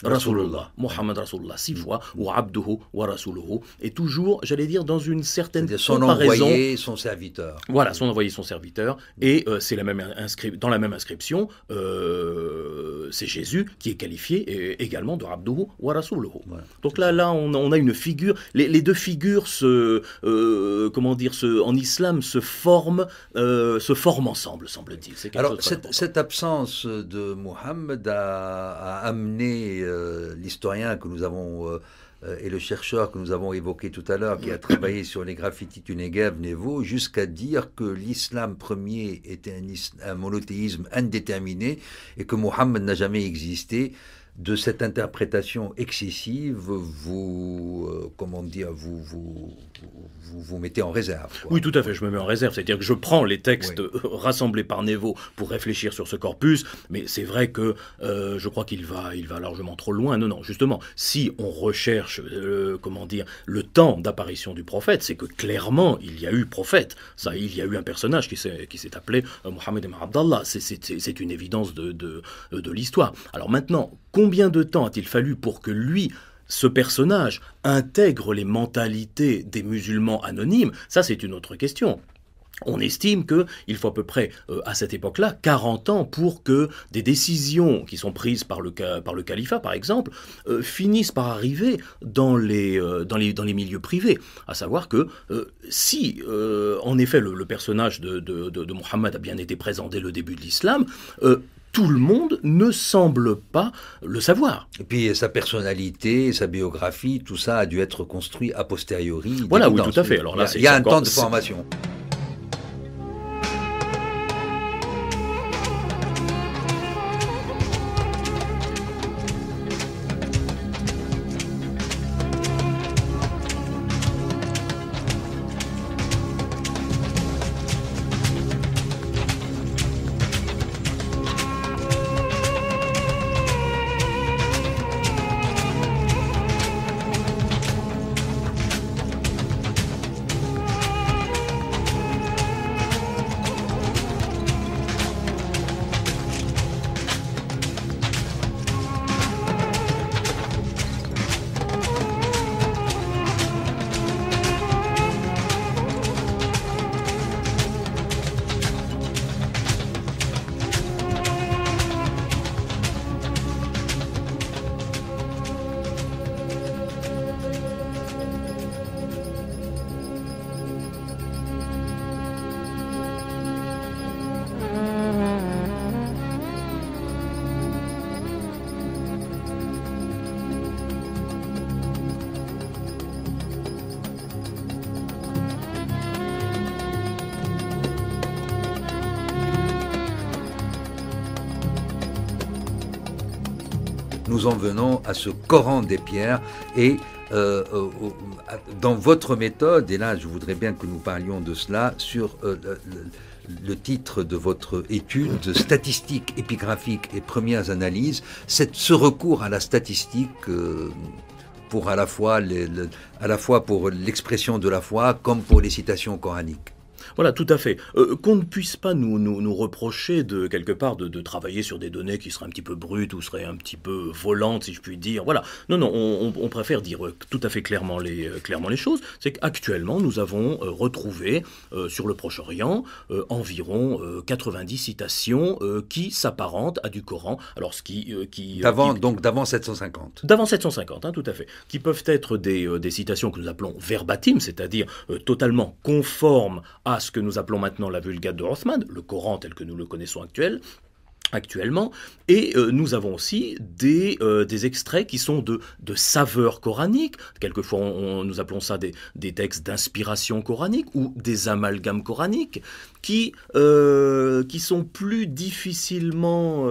Speaker 1: Rasulullah.
Speaker 2: Mohammed Rasulullah, six mm. fois, ou Abduhu ou Rasuluhu. Et toujours, j'allais dire, dans une certaine son envoyé, son
Speaker 1: serviteur.
Speaker 2: Voilà, son mm. envoyé, son serviteur. Mm. Et euh, c'est la même dans la même inscription, euh, c'est Jésus qui est qualifié également de Abduhu ou Rasuluhu. Donc là, là on, a, une figure, les, deux figures se, euh, comment dire, en islam
Speaker 1: se forment, se forment ensemble,
Speaker 2: semble-t-il. Alors,
Speaker 1: cette, absence de Mohammed a amené euh, l'historien que nous avons euh, et le chercheur que nous avons évoqué tout à l'heure, qui a travaillé sur les graffitis du Negev, jusqu'à dire que l'islam premier était un, un, monothéisme indéterminé et que Mohammed n'a jamais existé de cette interprétation excessive, vous, euh, comment dire, vous vous, vous, vous mettez en réserve. Oui, tout à fait,
Speaker 2: je me mets en réserve. C'est-à-dire que je prends les textes euh, rassemblés par Nevo pour réfléchir sur ce corpus, mais c'est vrai que euh, je crois qu'il va, il va largement trop loin. Non, non, justement, si on recherche, comment dire, le temps d'apparition du prophète, c'est que clairement, il y a eu prophète. Ça, il y a eu un personnage qui s'est appelé Mohamed Ibn Abdallah. C'est une évidence de, de, de l'histoire. Alors maintenant, Combien de temps a-t-il fallu pour que lui, ce personnage, intègre les mentalités des musulmans anonymes Ça, c'est une autre question. On estime qu'il faut à peu près, euh, à cette époque-là, 40 ans pour que des décisions qui sont prises par le, califat, par exemple, euh, finissent par arriver euh, dans les, milieux privés. À savoir que si, en effet, le, personnage de, de, de Mohammed a bien été présent dès le début de l'islam, tout le monde ne semble pas le savoir.
Speaker 1: Et puis sa personnalité, sa biographie, tout ça a dû être construit a posteriori. Voilà, oui, tout à fait. Alors là, il y a, un temps de formation. nous en venons à ce Coran des pierres et euh, euh, dans votre méthode, et là je voudrais bien que nous parlions de cela, sur euh, le, titre de votre étude, statistiques épigraphiques et premières analyses, c'est ce recours à la statistique pour à la fois, à la fois pour l'expression de la foi comme pour les citations coraniques. Voilà, tout à fait. Euh, qu'on ne puisse pas nous, nous, reprocher de quelque part de, travailler sur des
Speaker 2: données qui seraient un petit peu brutes ou seraient un petit peu volantes, si je puis dire. Voilà. Non, non, on, préfère dire euh, tout à fait clairement les, euh, clairement les choses. C'est qu'actuellement, nous avons retrouvé sur le Proche-Orient environ 90 citations qui s'apparentent à du Coran. Alors, ce qui. qui d'avant, donc d'avant 750. D'avant 750, hein, tout à fait. Qui peuvent être des, citations que nous appelons verbatim, c'est-à-dire totalement conformes à ce que nous appelons maintenant la Vulgate de Rothman, le Coran tel que nous le connaissons actuel, actuellement. Et euh, nous avons aussi des, euh, des extraits qui sont de, de saveurs coraniques. Quelquefois, nous appelons ça des, des textes d'inspiration coranique ou des amalgames coraniques qui, euh, qui sont plus difficilement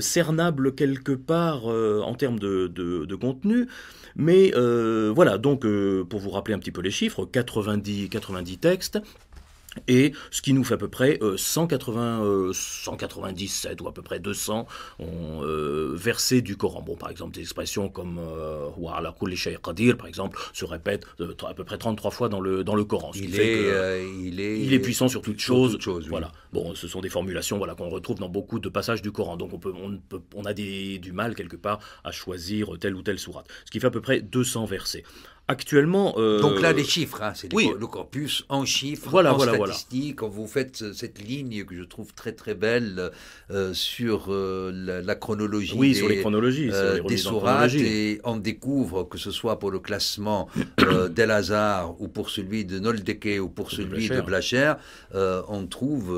Speaker 2: cernables quelque part en termes de, de, de contenu. Mais voilà, donc pour vous rappeler un petit peu les chiffres, 90, 90 textes, et ce qui nous fait à peu près 180, euh, 197 euh, ou à peu près 200 ont euh, versé du Coran. Bon, par exemple, des expressions comme Wa qadir, par exemple, se répètent à peu près 33 fois dans le, dans le Coran. il, est, puissant sur toute chose. voilà. Bon, ce sont des formulations voilà, qu'on retrouve dans beaucoup de passages du Coran, donc on, peut, on, a du mal quelque part à choisir telle ou telle sourate. Ce qui fait à peu près 200 versets. Actuellement. Euh... Donc là, les chiffres, hein, c'est oui.
Speaker 1: le corpus en chiffres, voilà, en statistiques. Quand vous faites cette ligne que je trouve très très belle euh, sur euh, la, chronologie. Oui, des, sur les chronologies. Euh, des sourates, et on découvre que ce soit pour le classement euh, d'El Hazard ou pour celui de Noldeke ou pour celui de Blacher, on trouve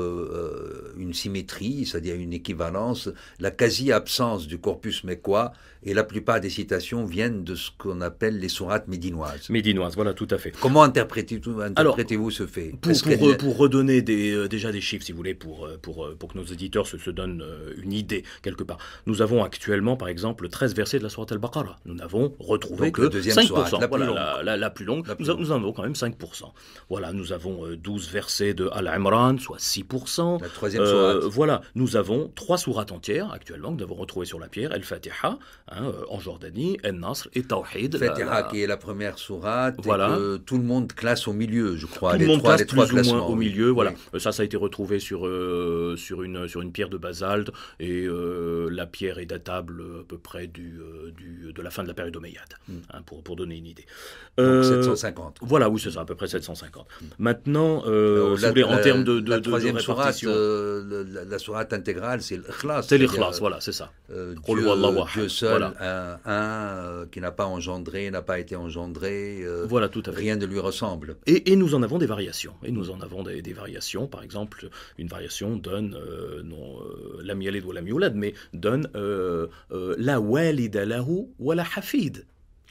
Speaker 1: une symétrie, c'est-à-dire une équivalence, la quasi-absence du corpus mécois et la plupart des citations viennent de ce qu'on appelle les sourates médinoises. Médinoises, voilà, tout à fait. Comment interprétez-vous ce fait pour, -ce pour,
Speaker 2: redonner des, euh, déjà des chiffres, si vous voulez, pour, euh, pour, euh, pour que nos éditeurs se, se donnent une idée quelque part. Nous avons actuellement, par exemple, 13 versets de la sourate al-Baqarah. Nous n'avons retrouvé que le deuxième 5%. Sourate, la, plus la, plus longue. nous, en avons quand même 5%. Voilà, nous avons 12 versets de Al-Imran, soit 6%. La troisième sourate. voilà, nous avons trois sourates entières actuellement que nous avons retrouvées sur la pierre, El-Fatiha, Hein, euh, en Jordanie, en Nasr et Tawhid. Fatiha, la, qui est la première sourate, voilà. Et que
Speaker 1: tout le monde classe au milieu, je crois. Tout le monde classe plus ou moins au milieu, voilà.
Speaker 2: Euh, ça, ça a été retrouvé sur, euh, sur, une, sur une pierre de basalte, et la pierre est datable à peu près du, du, de la fin de la période omeyyade, hmm. hein, pour, pour donner une idée.
Speaker 1: Donc 750.
Speaker 2: Voilà, oui, c'est ça, à peu près 750. Hmm. Maintenant, en termes de, de, la troisième
Speaker 1: la, sourate intégrale, c'est l'ikhlas. C'est l'ikhlas, voilà, c'est ça.
Speaker 2: Dieu, Dieu seul,
Speaker 1: euh, un, euh, qui n'a pas engendré, n'a pas été engendré. Euh, voilà, tout Rien ne lui ressemble. Et, nous en avons des variations. Et nous en avons
Speaker 2: des, variations. Par exemple, une variation donne, non, la mialed ou la mioulad, mais donne la walida lahu ou la hafid.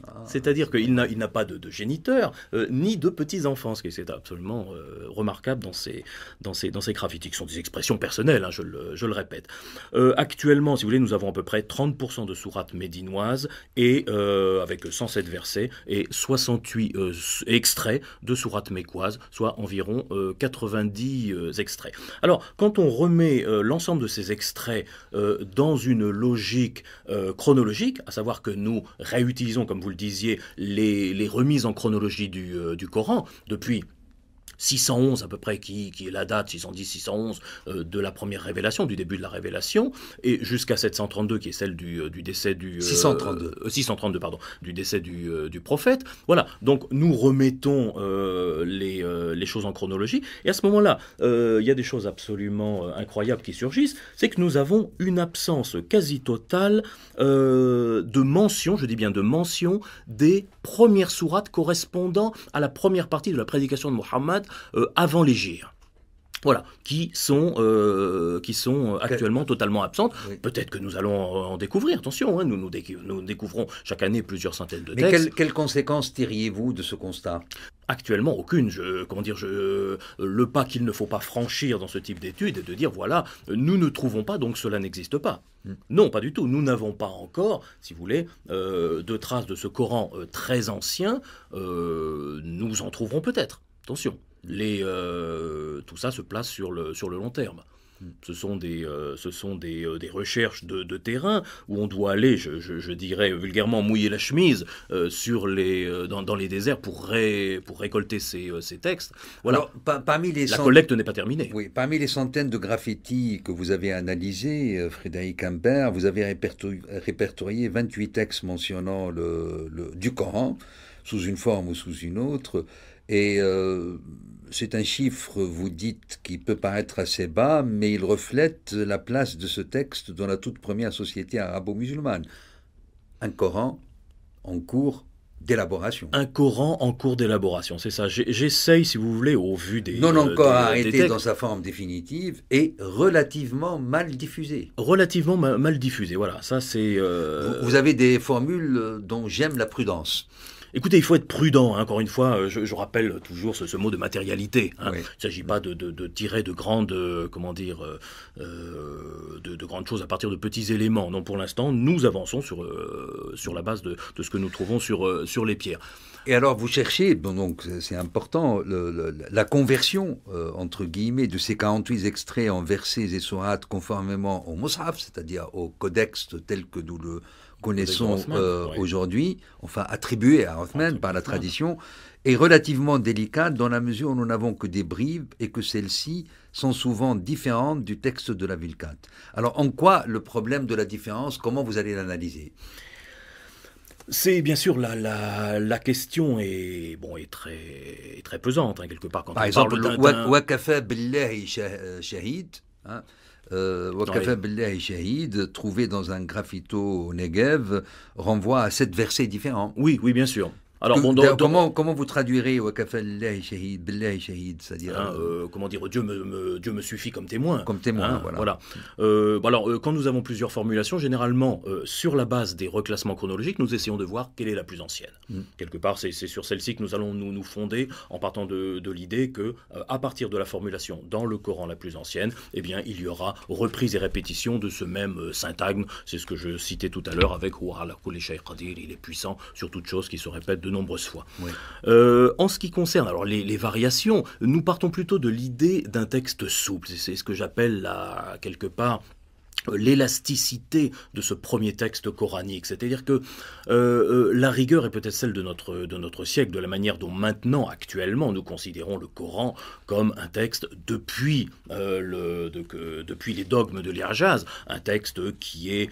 Speaker 2: Ah. C'est-à-dire qu'il n'a, pas de, géniteur euh, ni de petits-enfants, ce qui est absolument euh, remarquable dans ces, dans, ces, dans ces graffitis, qui sont des expressions personnelles, hein, je, le, répète. Euh, actuellement, si vous voulez, nous avons à peu près 30% de sourates médinoises, et, avec 107 versets, et 68 extraits de sourates mécoises, soit environ 90 extraits. Alors, quand on remet l'ensemble de ces extraits dans une logique chronologique, à savoir que nous réutilisons, comme vous vous le disiez, les, remises en chronologie du, euh, du Coran depuis 611 à peu près, qui, est la date, 610-611, euh, de la première révélation, du début de la révélation, et jusqu'à 732, qui est celle du, euh, du décès du... 632. Euh, 632, pardon, du décès du, prophète. Voilà, donc nous remettons les, choses en chronologie, et à ce moment-là, il y a des choses absolument incroyables qui surgissent, c'est que nous avons une absence quasi totale de mention, je dis bien de mention, des premières sourates correspondant à la première partie de la prédication de Mohammed euh, avant les hein. voilà, qui sont, euh, qui sont euh, actuellement totalement absentes. Peut-être que nous allons en découvrir, attention, hein, nous, nous, découvrons chaque année plusieurs centaines de textes. quelles, conséquences tiriez-vous de ce constat Actuellement, aucune. Je, comment dire, le pas qu'il ne faut pas franchir dans ce type d'étude, est de dire voilà, nous ne trouvons pas, donc cela n'existe pas. Hmm. Non, pas du tout. Nous n'avons pas encore, si vous voulez, de traces de ce Coran très ancien. nous en trouverons peut-être. Attention. Les, euh, tout ça se place sur le, sur le long terme. Hmm. Ce sont des, euh, ce sont des, euh, des recherches de, terrain où on doit aller, je, dirais vulgairement, mouiller la chemise sur
Speaker 1: les, dans, les déserts pour, pour récolter ces, ces textes. Voilà. parmi les la collecte n'est pas terminée. Oui, parmi les centaines de graffitis que vous avez analysés, Frédéric Imbert, vous avez répertorié 28 textes mentionnant le, le, du Coran sous une forme ou sous une autre. Et euh, c'est un chiffre, vous dites, qui peut paraître assez bas, mais il reflète la place de ce texte dans la toute première société arabo-musulmane. Un Coran en cours d'élaboration. Un Coran en cours d'élaboration, c'est ça. J'essaye, si vous voulez, au vu des... Non encore euh, arrêté dans sa forme définitive et relativement mal diffusé. Relativement mal, diffusé, voilà. Ça, c'est... Euh, vous, avez des formules dont j'aime la prudence.
Speaker 2: Écoutez, il faut être prudent, hein, encore une fois, euh, je, rappelle toujours ce, mot de matérialité. Hein. Il ne s'agit pas de, tirer de grandes, euh, comment dire, euh, de, grandes choses à partir de petits éléments. Non, pour l'instant, nous avançons sur, la base de, ce que nous trouvons sur,
Speaker 1: les pierres. Et alors, vous cherchez, donc c'est important, la conversion, entre guillemets, de ces 48 extraits en versets et sourates conformément au Mossaf, c'est-à-dire au codex tel que nous le connaissons euh, aujourd'hui, enfin attribuée à Hoffman par la tradition, est relativement délicate dans la mesure où nous n'avons que des bribes et que celles-ci sont souvent différentes du texte de la Vulgate. Alors en quoi le problème de la différence, comment vous allez l'analyser c'est bien sûr la, la, question est bon est très très pesante hein, quelque part quand Par on exemple, parle Shahid, hein, votre euh, Wakafa trouvé dans un graffito au Negev, renvoie à sept versets différents. Oui, oui, bien sûr. Alors, hum, comment, comment, vous traduirez c'est-à-dire hein, euh, euh, comment dire Dieu me, Dieu me suffit comme témoin. Comme témoin, hein, voilà. Euh, bah alors, quand nous avons plusieurs
Speaker 2: formulations, généralement sur la base des reclassements chronologiques, nous essayons de voir quelle est la plus ancienne. Hum. Quelque part, c'est sur celle-ci que nous allons nous, nous fonder en partant de, l'idée que à partir de la formulation dans le Coran la plus ancienne, eh bien, il y aura reprise et répétition de ce même syntagme. C'est ce que je citais tout à l'heure avec Ouah, il est puissant sur toute chose qui se répète nombreuses fois. Euh, en ce qui concerne alors les, les, variations, nous partons plutôt de l'idée d'un texte souple. C'est ce que j'appelle là, quelque part l'élasticité de ce premier texte coranique. C'est-à-dire que euh, euh, la rigueur est peut-être celle de notre, de notre siècle, de la manière dont maintenant, actuellement, nous considérons le Coran comme un texte depuis, euh, le, de, depuis les dogmes de l'Irjaz, un texte qui est,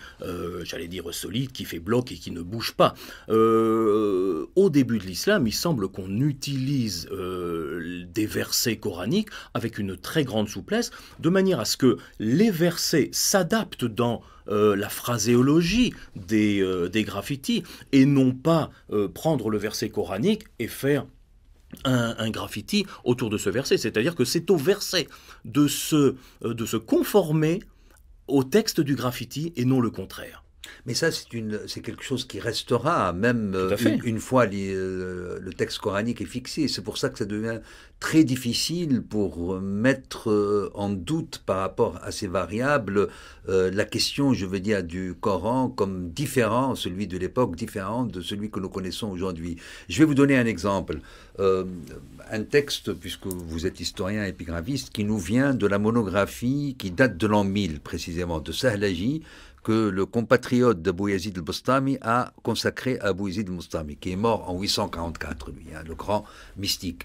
Speaker 2: j'allais dire, solide, qui fait bloc et qui ne bouge pas. au début de l'islam, il semble qu'on utilise des versets coraniques avec une très grande souplesse, de manière à ce que les versets s'adaptent dans euh, la phraséologie des, euh, des, graffitis et non pas euh, prendre le verset coranique et faire un, graffiti autour de ce verset. C'est-à-dire que c'est au
Speaker 1: verset de de se conformer au texte du graffiti et non le contraire. Mais ça, c'est quelque chose qui restera, même euh, une, fois euh, le texte coranique est fixé. C'est pour ça que ça devient très difficile pour mettre euh, en doute par rapport à ces variables la question, je veux dire, du Coran comme différent, celui de l'époque, différent de celui que nous connaissons aujourd'hui. Je vais vous donner un exemple. un texte, puisque vous êtes historien épigraphiste, qui nous vient de la monographie qui date de l'an 1000 précisément, de Sahlaji, que le compatriote d'Abou Yazid al-Bustami a consacré à Abou Yazid al qui est mort en 844, lui, hein, le grand mystique.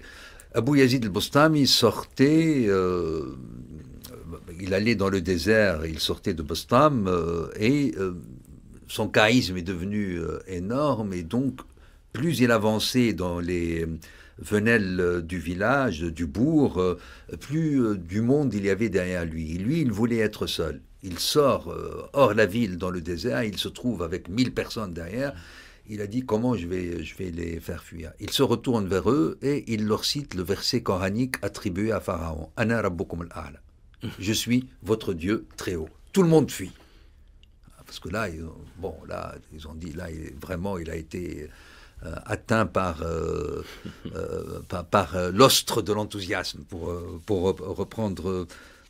Speaker 1: Abou Yazid al-Bustami sortait, euh, il allait dans le désert, il sortait de Bostam, euh, et euh, son charisme est devenu énorme, et donc plus il avançait dans les venelles du village, du bourg, plus du monde il y avait derrière lui. et Lui, il voulait être seul. Il sort euh, hors la ville dans le désert, il se trouve avec mille personnes derrière. Il a dit comment je vais, les faire fuir. Il se retourne vers eux et il leur cite le verset coranique attribué à Pharaon. Je suis votre Dieu très haut. Tout le monde fuit. Ah, parce que là, ils ont, bon, là, ils ont dit, là, vraiment, il a été euh, atteint par, euh, l'ostre de l'enthousiasme, pour, pour reprendre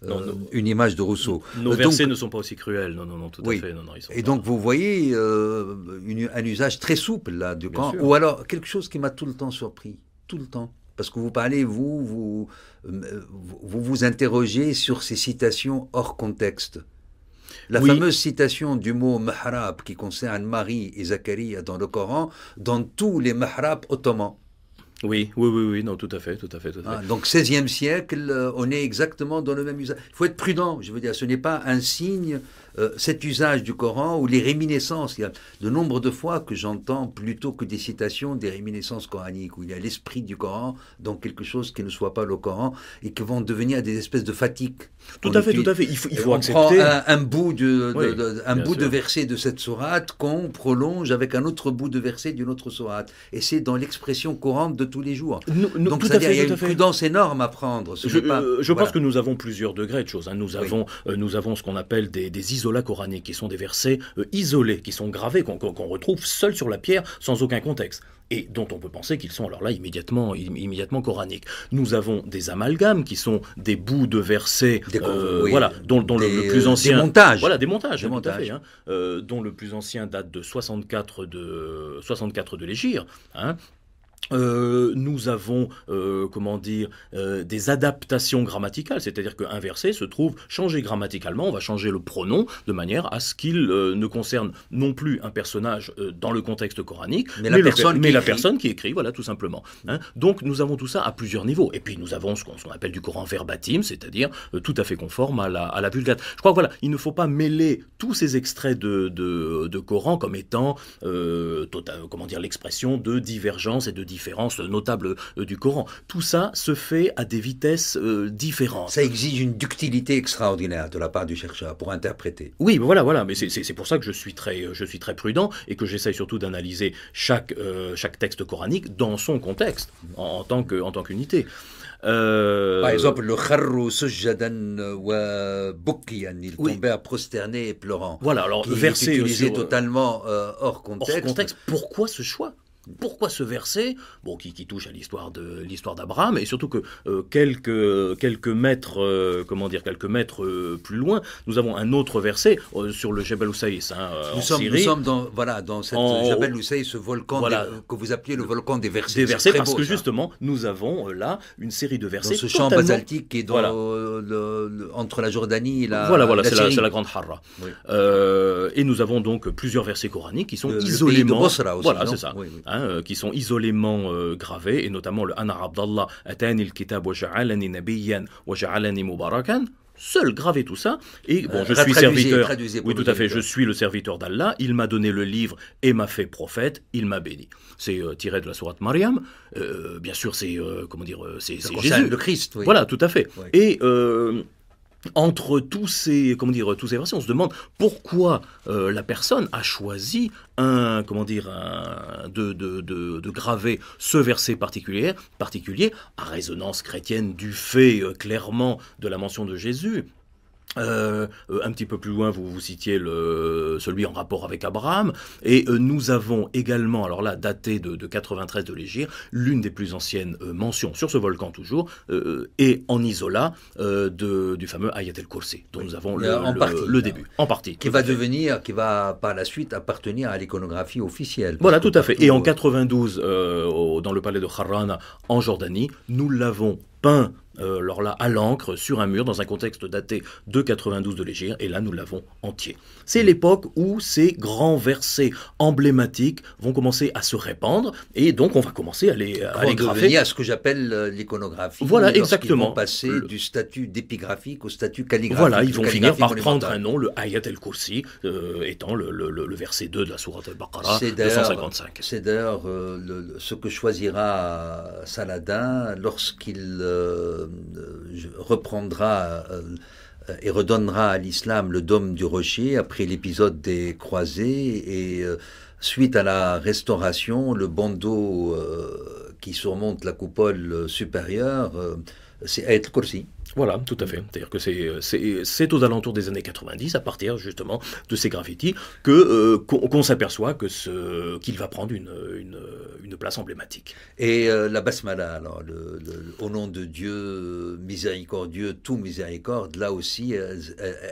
Speaker 1: euh, une image de Rousseau. Nos euh, versets ne sont pas aussi cruels, non, non, non, tout à fait. et donc vous voyez euh, un usage très souple là du camp, ou alors quelque chose qui m'a tout le temps surpris, tout le temps. Parce que vous parlez, vous, vous vous, vous interrogez sur ces citations hors contexte. La fameuse citation du mot mahrab qui concerne Marie et Zacharie dans le Coran, dans tous les mahrab ottomans. Oui, oui, oui, non, tout à fait, tout à fait, tout à ah, fait. donc 16e siècle, euh, on est exactement dans le même usage. Il faut être prudent, je veux dire, ce n'est pas un signe euh, cet usage du Coran ou les réminiscences. Il y a de nombre de fois que j'entends plutôt que des citations des réminiscences coraniques où il y a l'esprit du Coran dans quelque chose qui ne soit pas le Coran et qui vont devenir des espèces de fatigues. Tout à fait, tout à fait. Il faut, accepter. un, bout, de, un bout de verset de cette sourate qu'on prolonge avec un autre bout de verset d'une autre sourate. Et c'est dans l'expression courante de tous les jours. Donc, cest à dire, il y a une prudence énorme à prendre. Euh, je, pense que
Speaker 2: nous avons plusieurs degrés de choses. Hein. Nous, avons, euh, nous avons ce qu'on appelle des, des qui sont des versets euh, isolés, qui sont gravés, qu'on retrouve seuls sur la pierre, sans aucun contexte et dont on peut penser qu'ils sont alors là immédiatement, immédiatement coraniques. Nous avons des amalgames qui sont des bouts de versets, euh, voilà, dont, le, plus euh, ancien, montages, voilà, des montages, des hein, dont le plus ancien date de 64 de 64 de l'Égir, euh, nous avons, euh, comment dire, euh, des adaptations grammaticales, c'est-à-dire qu'un verset se trouve changé grammaticalement, on va changer le pronom de manière à ce qu'il ne concerne non plus un personnage dans le contexte coranique, mais, la, personne qui écrit, voilà, tout simplement. Hein. Donc nous avons tout ça à plusieurs niveaux. Et puis nous avons ce qu'on appelle du Coran verbatim, c'est-à-dire tout à fait conforme à la, à la Vulgate. Je crois que voilà, il ne faut pas mêler tous ces extraits de, de, de Coran comme étant, total, comment dire, l'expression de divergence et de différence notable euh, du Coran. Tout ça se fait à des vitesses euh, différentes. Ça exige une ductilité extraordinaire de la part du chercheur pour interpréter. Oui, voilà, voilà. Mais c'est pour ça que je suis très, euh, je suis très prudent et que j'essaye surtout d'analyser chaque, chaque texte
Speaker 1: coranique dans son contexte, en, en tant qu'unité. Par exemple, le kharru sujjadan wa bukiyan, il tombait à prosterner et pleurant. Voilà, alors qui verset est utilisé totalement hors contexte. Hors
Speaker 2: contexte, pourquoi ce choix pourquoi ce verset, bon, qui, touche à l'histoire de l'histoire d'Abraham, et surtout que euh, quelques, quelques mètres, euh, comment dire, quelques mètres euh, plus loin, nous avons un autre verset sur le Jebel
Speaker 1: Ousseïs. Hein, nous, nous sommes dans voilà dans
Speaker 2: Jebel
Speaker 1: ce volcan que vous appelez le volcan des versets. Des versets, parce que justement, nous avons là une série de versets. Dans ce champ basaltique qui est entre la Jordanie et la voilà voilà c'est la, grande Harra.
Speaker 2: et nous avons donc plusieurs versets coraniques qui sont le, isolément. De aussi, voilà c'est ça. Hein, euh, qui sont isolément euh, gravés, et notamment le Anar Abdallah, Atani al-Kitab wa ja'alani nabiyyan wa ja'alani mubarakan seul gravé tout ça. Et bon, euh, je suis serviteur. Oui, tout à fait. Je suis le serviteur d'Allah. Il m'a donné le livre et m'a fait prophète. Il m'a béni. C'est tiré de la sourate Mariam. bien sûr, c'est comment dire, c'est Jésus, le Christ. Voilà, tout à fait. Et entre tous ces comment dire tous ces versions, on se demande pourquoi euh, la personne a choisi un comment dire de, de, de, graver ce verset particulier particulier à résonance chrétienne du fait euh, clairement de la mention de Jésus euh, un petit peu plus loin, vous vous citiez celui en rapport avec Abraham. Et euh, nous avons également, alors là, daté de, 93 de l'Égir, l'une des plus anciennes euh, mentions sur ce volcan toujours, et en Isola, du fameux Ayat el Kursi, dont nous avons le, début,
Speaker 1: en partie. Qui va devenir, qui va par la suite appartenir à l'iconographie officielle.
Speaker 2: Voilà, tout à fait. Et en 92, dans le palais de Harran, en Jordanie, nous l'avons peint euh, alors là, à l'encre, sur un mur, dans un contexte daté de 92 de l'Égypte et là, nous l'avons entier. C'est l'époque où ces grands versets emblématiques vont commencer à se répandre, et donc on
Speaker 1: va commencer à les, à les graffer. à ce que j'appelle euh, l'iconographie. Voilà, exactement. Ils vont passer du statut d'épigraphique au statut calligraphique. Voilà, ils vont finir par prendre un nom, le Hayat el Kursi, euh,
Speaker 2: étant le, verset 2 de la Sourate al-Baqarah, 255.
Speaker 1: C'est d'ailleurs ce que choisira Saladin lorsqu'il euh, reprendra euh, et redonnera à l'islam le dôme du rocher après l'épisode des croisés et euh, suite à la restauration, le bandeau qui surmonte la coupole supérieure c'est être corsi.
Speaker 2: Voilà, tout à fait. C'est-à-dire que c'est aux alentours des années 90, à partir justement de ces graffitis, que euh, qu'on s'aperçoit que ce qu'il va prendre une, une, place
Speaker 1: emblématique. Et euh, la basmala, alors, le, au nom de Dieu miséricordieux, tout miséricorde, là aussi, euh,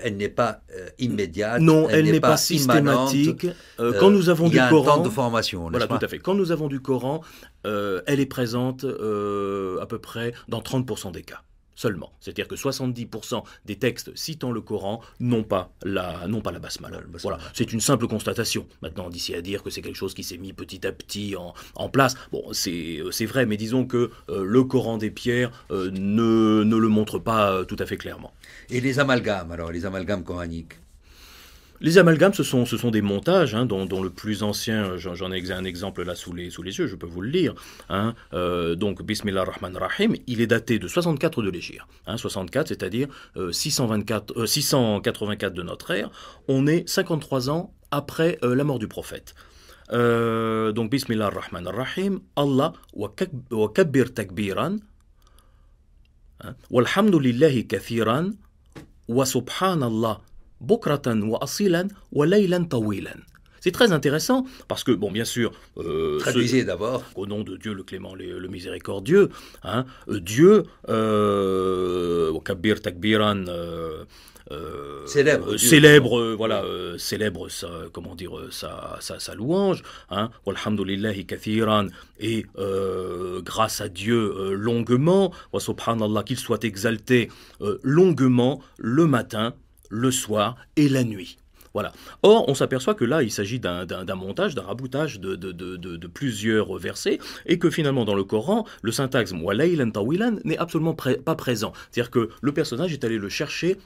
Speaker 1: elle n'est pas immédiate. Non, elle, n'est pas, systématique. quand nous avons du Coran, de formation. Voilà, tout à fait. Quand nous avons du
Speaker 2: Coran, elle est présente à peu près dans 30% des cas seulement. C'est-à-dire que 70% des textes citant le Coran n'ont pas la, n'ont pas la basse malheur. Voilà, c'est une simple constatation. Maintenant, d'ici à dire que c'est quelque chose qui s'est mis petit à petit en, place, bon, euh, c'est vrai, mais disons que euh, le Coran des pierres euh, ne, ne, le montre pas tout à fait clairement. Et les amalgames, alors, les amalgames coraniques les amalgames, ce sont, des montages, hein, dont, le plus ancien, j'en ai un exemple là sous les, sous les yeux, je peux vous le lire. Hein. Euh, donc, Bismillah Rahman Rahim, il est daté de 64 de l'Égypte, 64, hein, c'est-à-dire 684 euh, euh, de notre ère. On est 53 ans après la mort du prophète. donc, Bismillah Rahman Rahim, Allah wa kabbir takbiran, alhamdulillahi kathiran, wa subhanallah Bokratan wa asilan wa laylan tawilan. C'est très intéressant parce que, bon, bien sûr. Euh, Traduisez d'abord. Au nom de Dieu, le clément, le, miséricordieux. Hein, euh, Dieu. Euh, Kabir takbiran. Euh, célèbre, célèbre, voilà, célèbre sa, comment dire, sa, sa, sa louange, hein, kathiran, et grâce à Dieu longuement, wa subhanallah, qu'il soit exalté longuement le matin, le soir et la nuit. Voilà. Or, on s'aperçoit que là, il s'agit d'un montage, d'un raboutage de, plusieurs versets, et que finalement, dans le Coran, le syntaxe Laylan, Tawilan n'est absolument pas présent. C'est-à-dire que le personnage est allé le chercher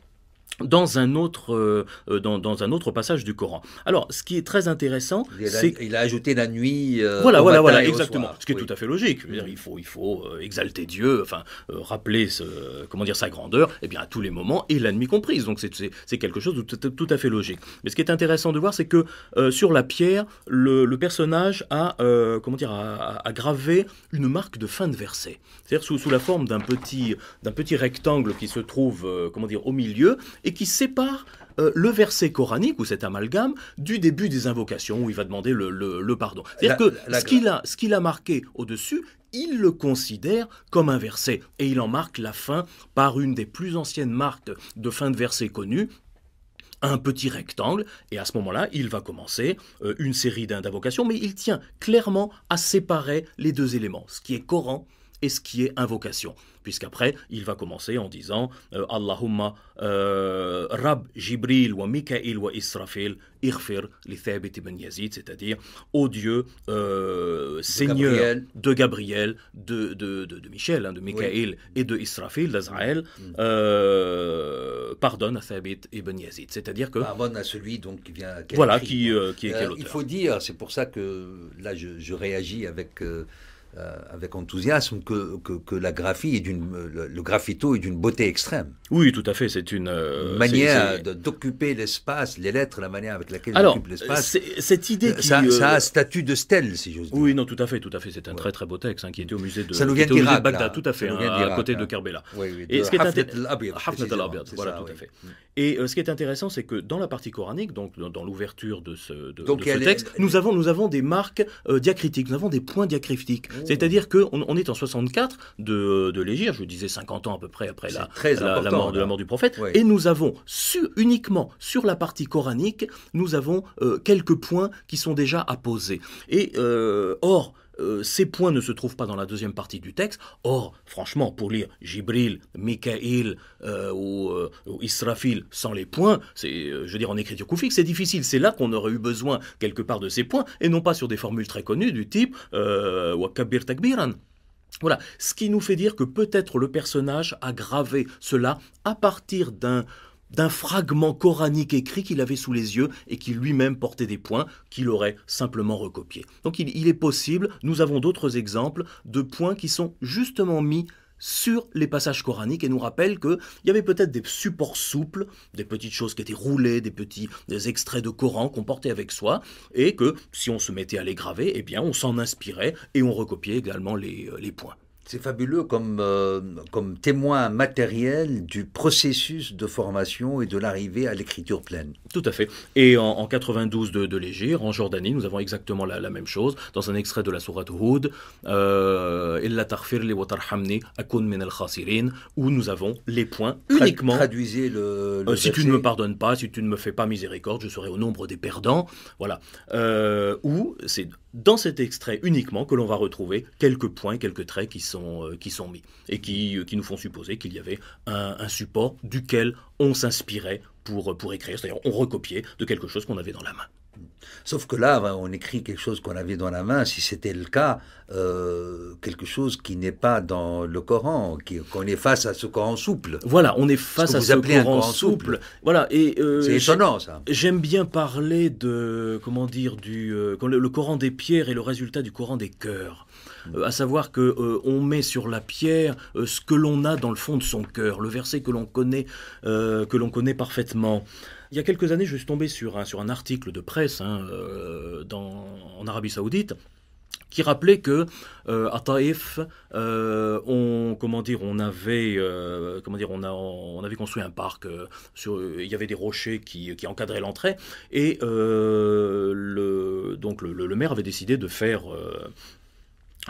Speaker 2: dans un autre euh, euh, dans, un autre passage du Coran. Alors, ce qui est très intéressant, c'est il a ajouté la nuit. Euh, voilà, voilà, voilà, exactement. Ce qui est tout à fait logique. Mm. il faut il faut exalter Dieu, enfin rappeler ce, comment dire sa grandeur, et eh bien à tous les moments et la nuit comprise. Donc c'est quelque chose de tout, à fait logique. Mais ce qui est intéressant de voir, c'est que sur la pierre, le, personnage a comment dire gravé une marque de fin de verset. C'est-à-dire sous, sous, la forme d'un petit d'un petit rectangle qui se trouve comment dire au milieu et qui sépare euh, le verset coranique ou cet amalgame du début des invocations où il va demander le, pardon. C'est-à-dire que ce qu'il a, marqué au-dessus, il le considère comme un verset et il en marque la fin par une des plus anciennes marques de fin de verset connues un petit rectangle, et à ce moment-là, il va commencer euh, une série d'invocations, mais il tient clairement à séparer les deux éléments, ce qui est Coran et ce qui est invocation. Puisqu'après, il va commencer en disant euh, Allahumma euh, Rab Jibril wa Mikail wa Israfil irfir li Thabit ibn Yazid, c'est-à-dire Ô Dieu, euh, Seigneur de Gabriel, de, de, de, Michel, hein, de Mikail et de Israfil, d'Azrael,
Speaker 1: mm. pardonne à Thabit ibn Yazid. C'est-à-dire que. Pardonne à celui donc, qui vient. voilà, qui, qui, est, qui l'auteur. Il faut dire, c'est pour ça que là je réagis avec. Euh, avec enthousiasme que, que, que la graphie est d'une, le, le, est d'une beauté extrême. Oui, tout à fait. C'est une euh, manière d'occuper l'espace, les lettres, la manière avec laquelle on occupe l'espace. cette idée qui, euh, ça, a
Speaker 2: statut de stèle, si j'ose dire. Oui, non, tout à fait, tout à fait. C'est un très très beau texte hein, qui était au musée de, ça nous vient de Bagdad, tout à fait, hein, à côté de Karbala. Et ce qui est Et ce qui est intéressant, c'est que dans la partie coranique, donc dans, l'ouverture de ce, de ce texte, nous avons nous avons des marques diacritiques, nous avons des points diacritiques. C'est-à-dire qu'on on est en 64 de, de je disais 50 ans à peu près après la, mort, de la mort du prophète, et nous avons su, uniquement sur la partie coranique, nous avons euh, quelques points qui sont déjà à poser. Et euh, or, euh, ces points ne se trouvent pas dans la deuxième partie du texte. Or, franchement, pour lire Jibril, Mikaïl euh, euh, ou, Israfil sans les points, c'est, je veux dire, en écriture koufique, c'est difficile. C'est là qu'on aurait eu besoin quelque part de ces points et non pas sur des formules très connues du type Wakabir Takbiran. Voilà, ce qui nous fait dire que peut-être le personnage a gravé cela à partir d'un d'un fragment coranique écrit qu'il avait sous les yeux et qui lui-même portait des points qu'il aurait simplement recopiés. Donc il, est possible, nous avons d'autres exemples de points qui sont justement mis sur les passages coraniques et nous rappelle qu'il y avait peut-être des supports souples, des petites choses qui étaient roulées, des petits extraits de Coran qu'on portait avec soi et que si on se mettait à les graver, eh bien on s'en inspirait et on recopiait
Speaker 1: également les euh, points. C'est fabuleux comme, euh, comme témoin matériel du processus de formation et de l'arrivée à l'écriture pleine. Tout à fait. Et en, 92
Speaker 2: de, de en Jordanie, nous avons exactement la, même chose. Dans un extrait de la sourate Hud, euh, où nous avons les points uniquement. Traduisez
Speaker 1: le. Euh, si tu ne me
Speaker 2: pardonnes pas, si tu ne me fais pas miséricorde, je serai au nombre des perdants. Voilà. où c'est dans cet extrait uniquement que l'on va retrouver quelques points, quelques traits qui sont, euh, qui sont mis et euh, qui, nous font supposer qu'il y avait un,
Speaker 1: support duquel on s'inspirait pour, euh, pour écrire, c'est-à-dire on recopiait de quelque chose qu'on avait dans la main. Sauf que là, on écrit quelque chose qu'on avait dans la main, si c'était le cas, euh, quelque chose qui n'est pas dans le Coran, qu'on est face à ce Coran souple. Voilà, on est face à ce Coran, souple.
Speaker 2: Voilà, euh, c'est étonnant ça. J'aime bien parler de comment dire du euh, le, Coran des pierres et le résultat du Coran des cœurs. Hmm. à savoir que on met sur la pierre ce que l'on a dans le fond de son cœur, le verset que l'on connaît, que l'on connaît parfaitement. Il y a quelques années, je suis tombé sur, un sur un article de presse hein, euh, dans, en Arabie Saoudite qui rappelait que euh, à Taïf, euh, on comment dire, on avait comment dire, on, a, on avait construit un parc il y avait des rochers qui, qui encadraient l'entrée et le donc le, maire avait décidé de faire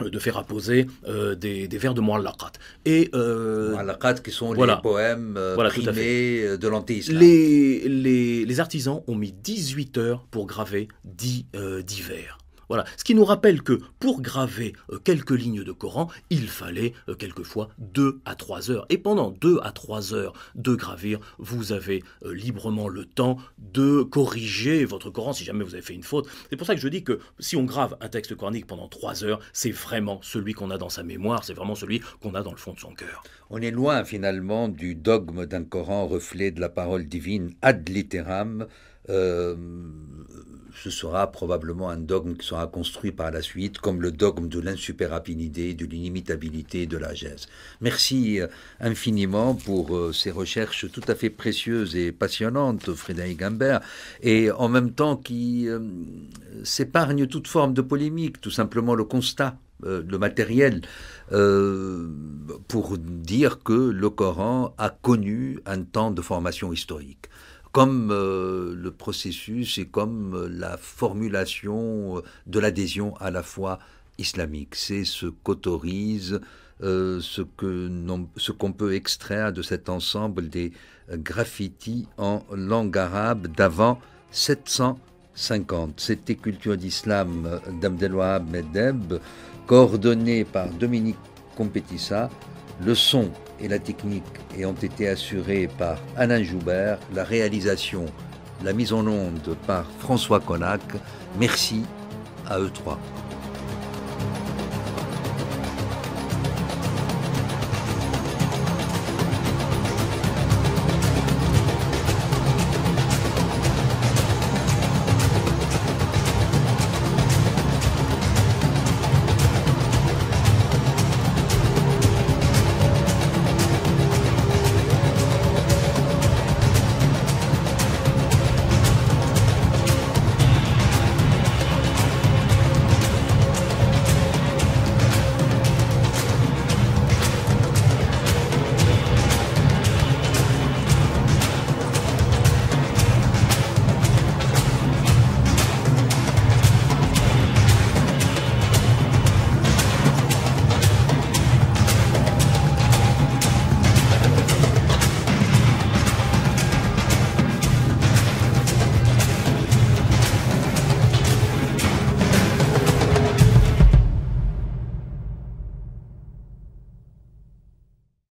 Speaker 2: euh, de faire
Speaker 1: apposer euh, des, des, vers de Mu'allaqat.
Speaker 2: Et, euh,
Speaker 1: Mu'allaqat qui sont les poèmes euh, primés euh, de l'anthéisme.
Speaker 2: Les, les, les, artisans ont mis 18 heures pour graver 10, 10 euh, vers. Voilà, ce qui nous rappelle que pour graver euh, quelques lignes de Coran, il fallait euh, quelquefois deux à 3 heures. Et pendant deux à 3 heures de gravir, vous avez euh, librement le temps de corriger votre Coran si jamais vous avez fait une faute. C'est pour ça que je dis que si on grave un texte coranique pendant trois heures, c'est vraiment
Speaker 1: celui qu'on a dans sa mémoire, c'est vraiment celui qu'on a dans le fond de son cœur. On est loin finalement du dogme d'un Coran reflet de la parole divine ad litteram euh, ce sera probablement un dogme qui sera construit par la suite, comme le dogme de l'insupérabilité, de l'inimitabilité, de la gèse. Merci euh, infiniment pour euh, ces recherches tout à fait précieuses et passionnantes, Frédéric Gambert, et en même temps qui s'épargne s'épargnent toute forme de polémique, tout simplement le constat le matériel pour dire que le Coran a connu un temps de formation historique comme euh, le processus et comme euh, la formulation euh, de l'adhésion à la foi islamique. C'est ce qu'autorise ce qu'on peut extraire de cet ensemble des graffitis en langue arabe d'avant 750. C'était Culture d'Islam d'Abdelwahab Medeb, coordonnée par Dominique Compétissa. Le son et la technique ayant ont été assurée par Alain Joubert, la réalisation, la mise en onde par François Connac. Merci à eux trois.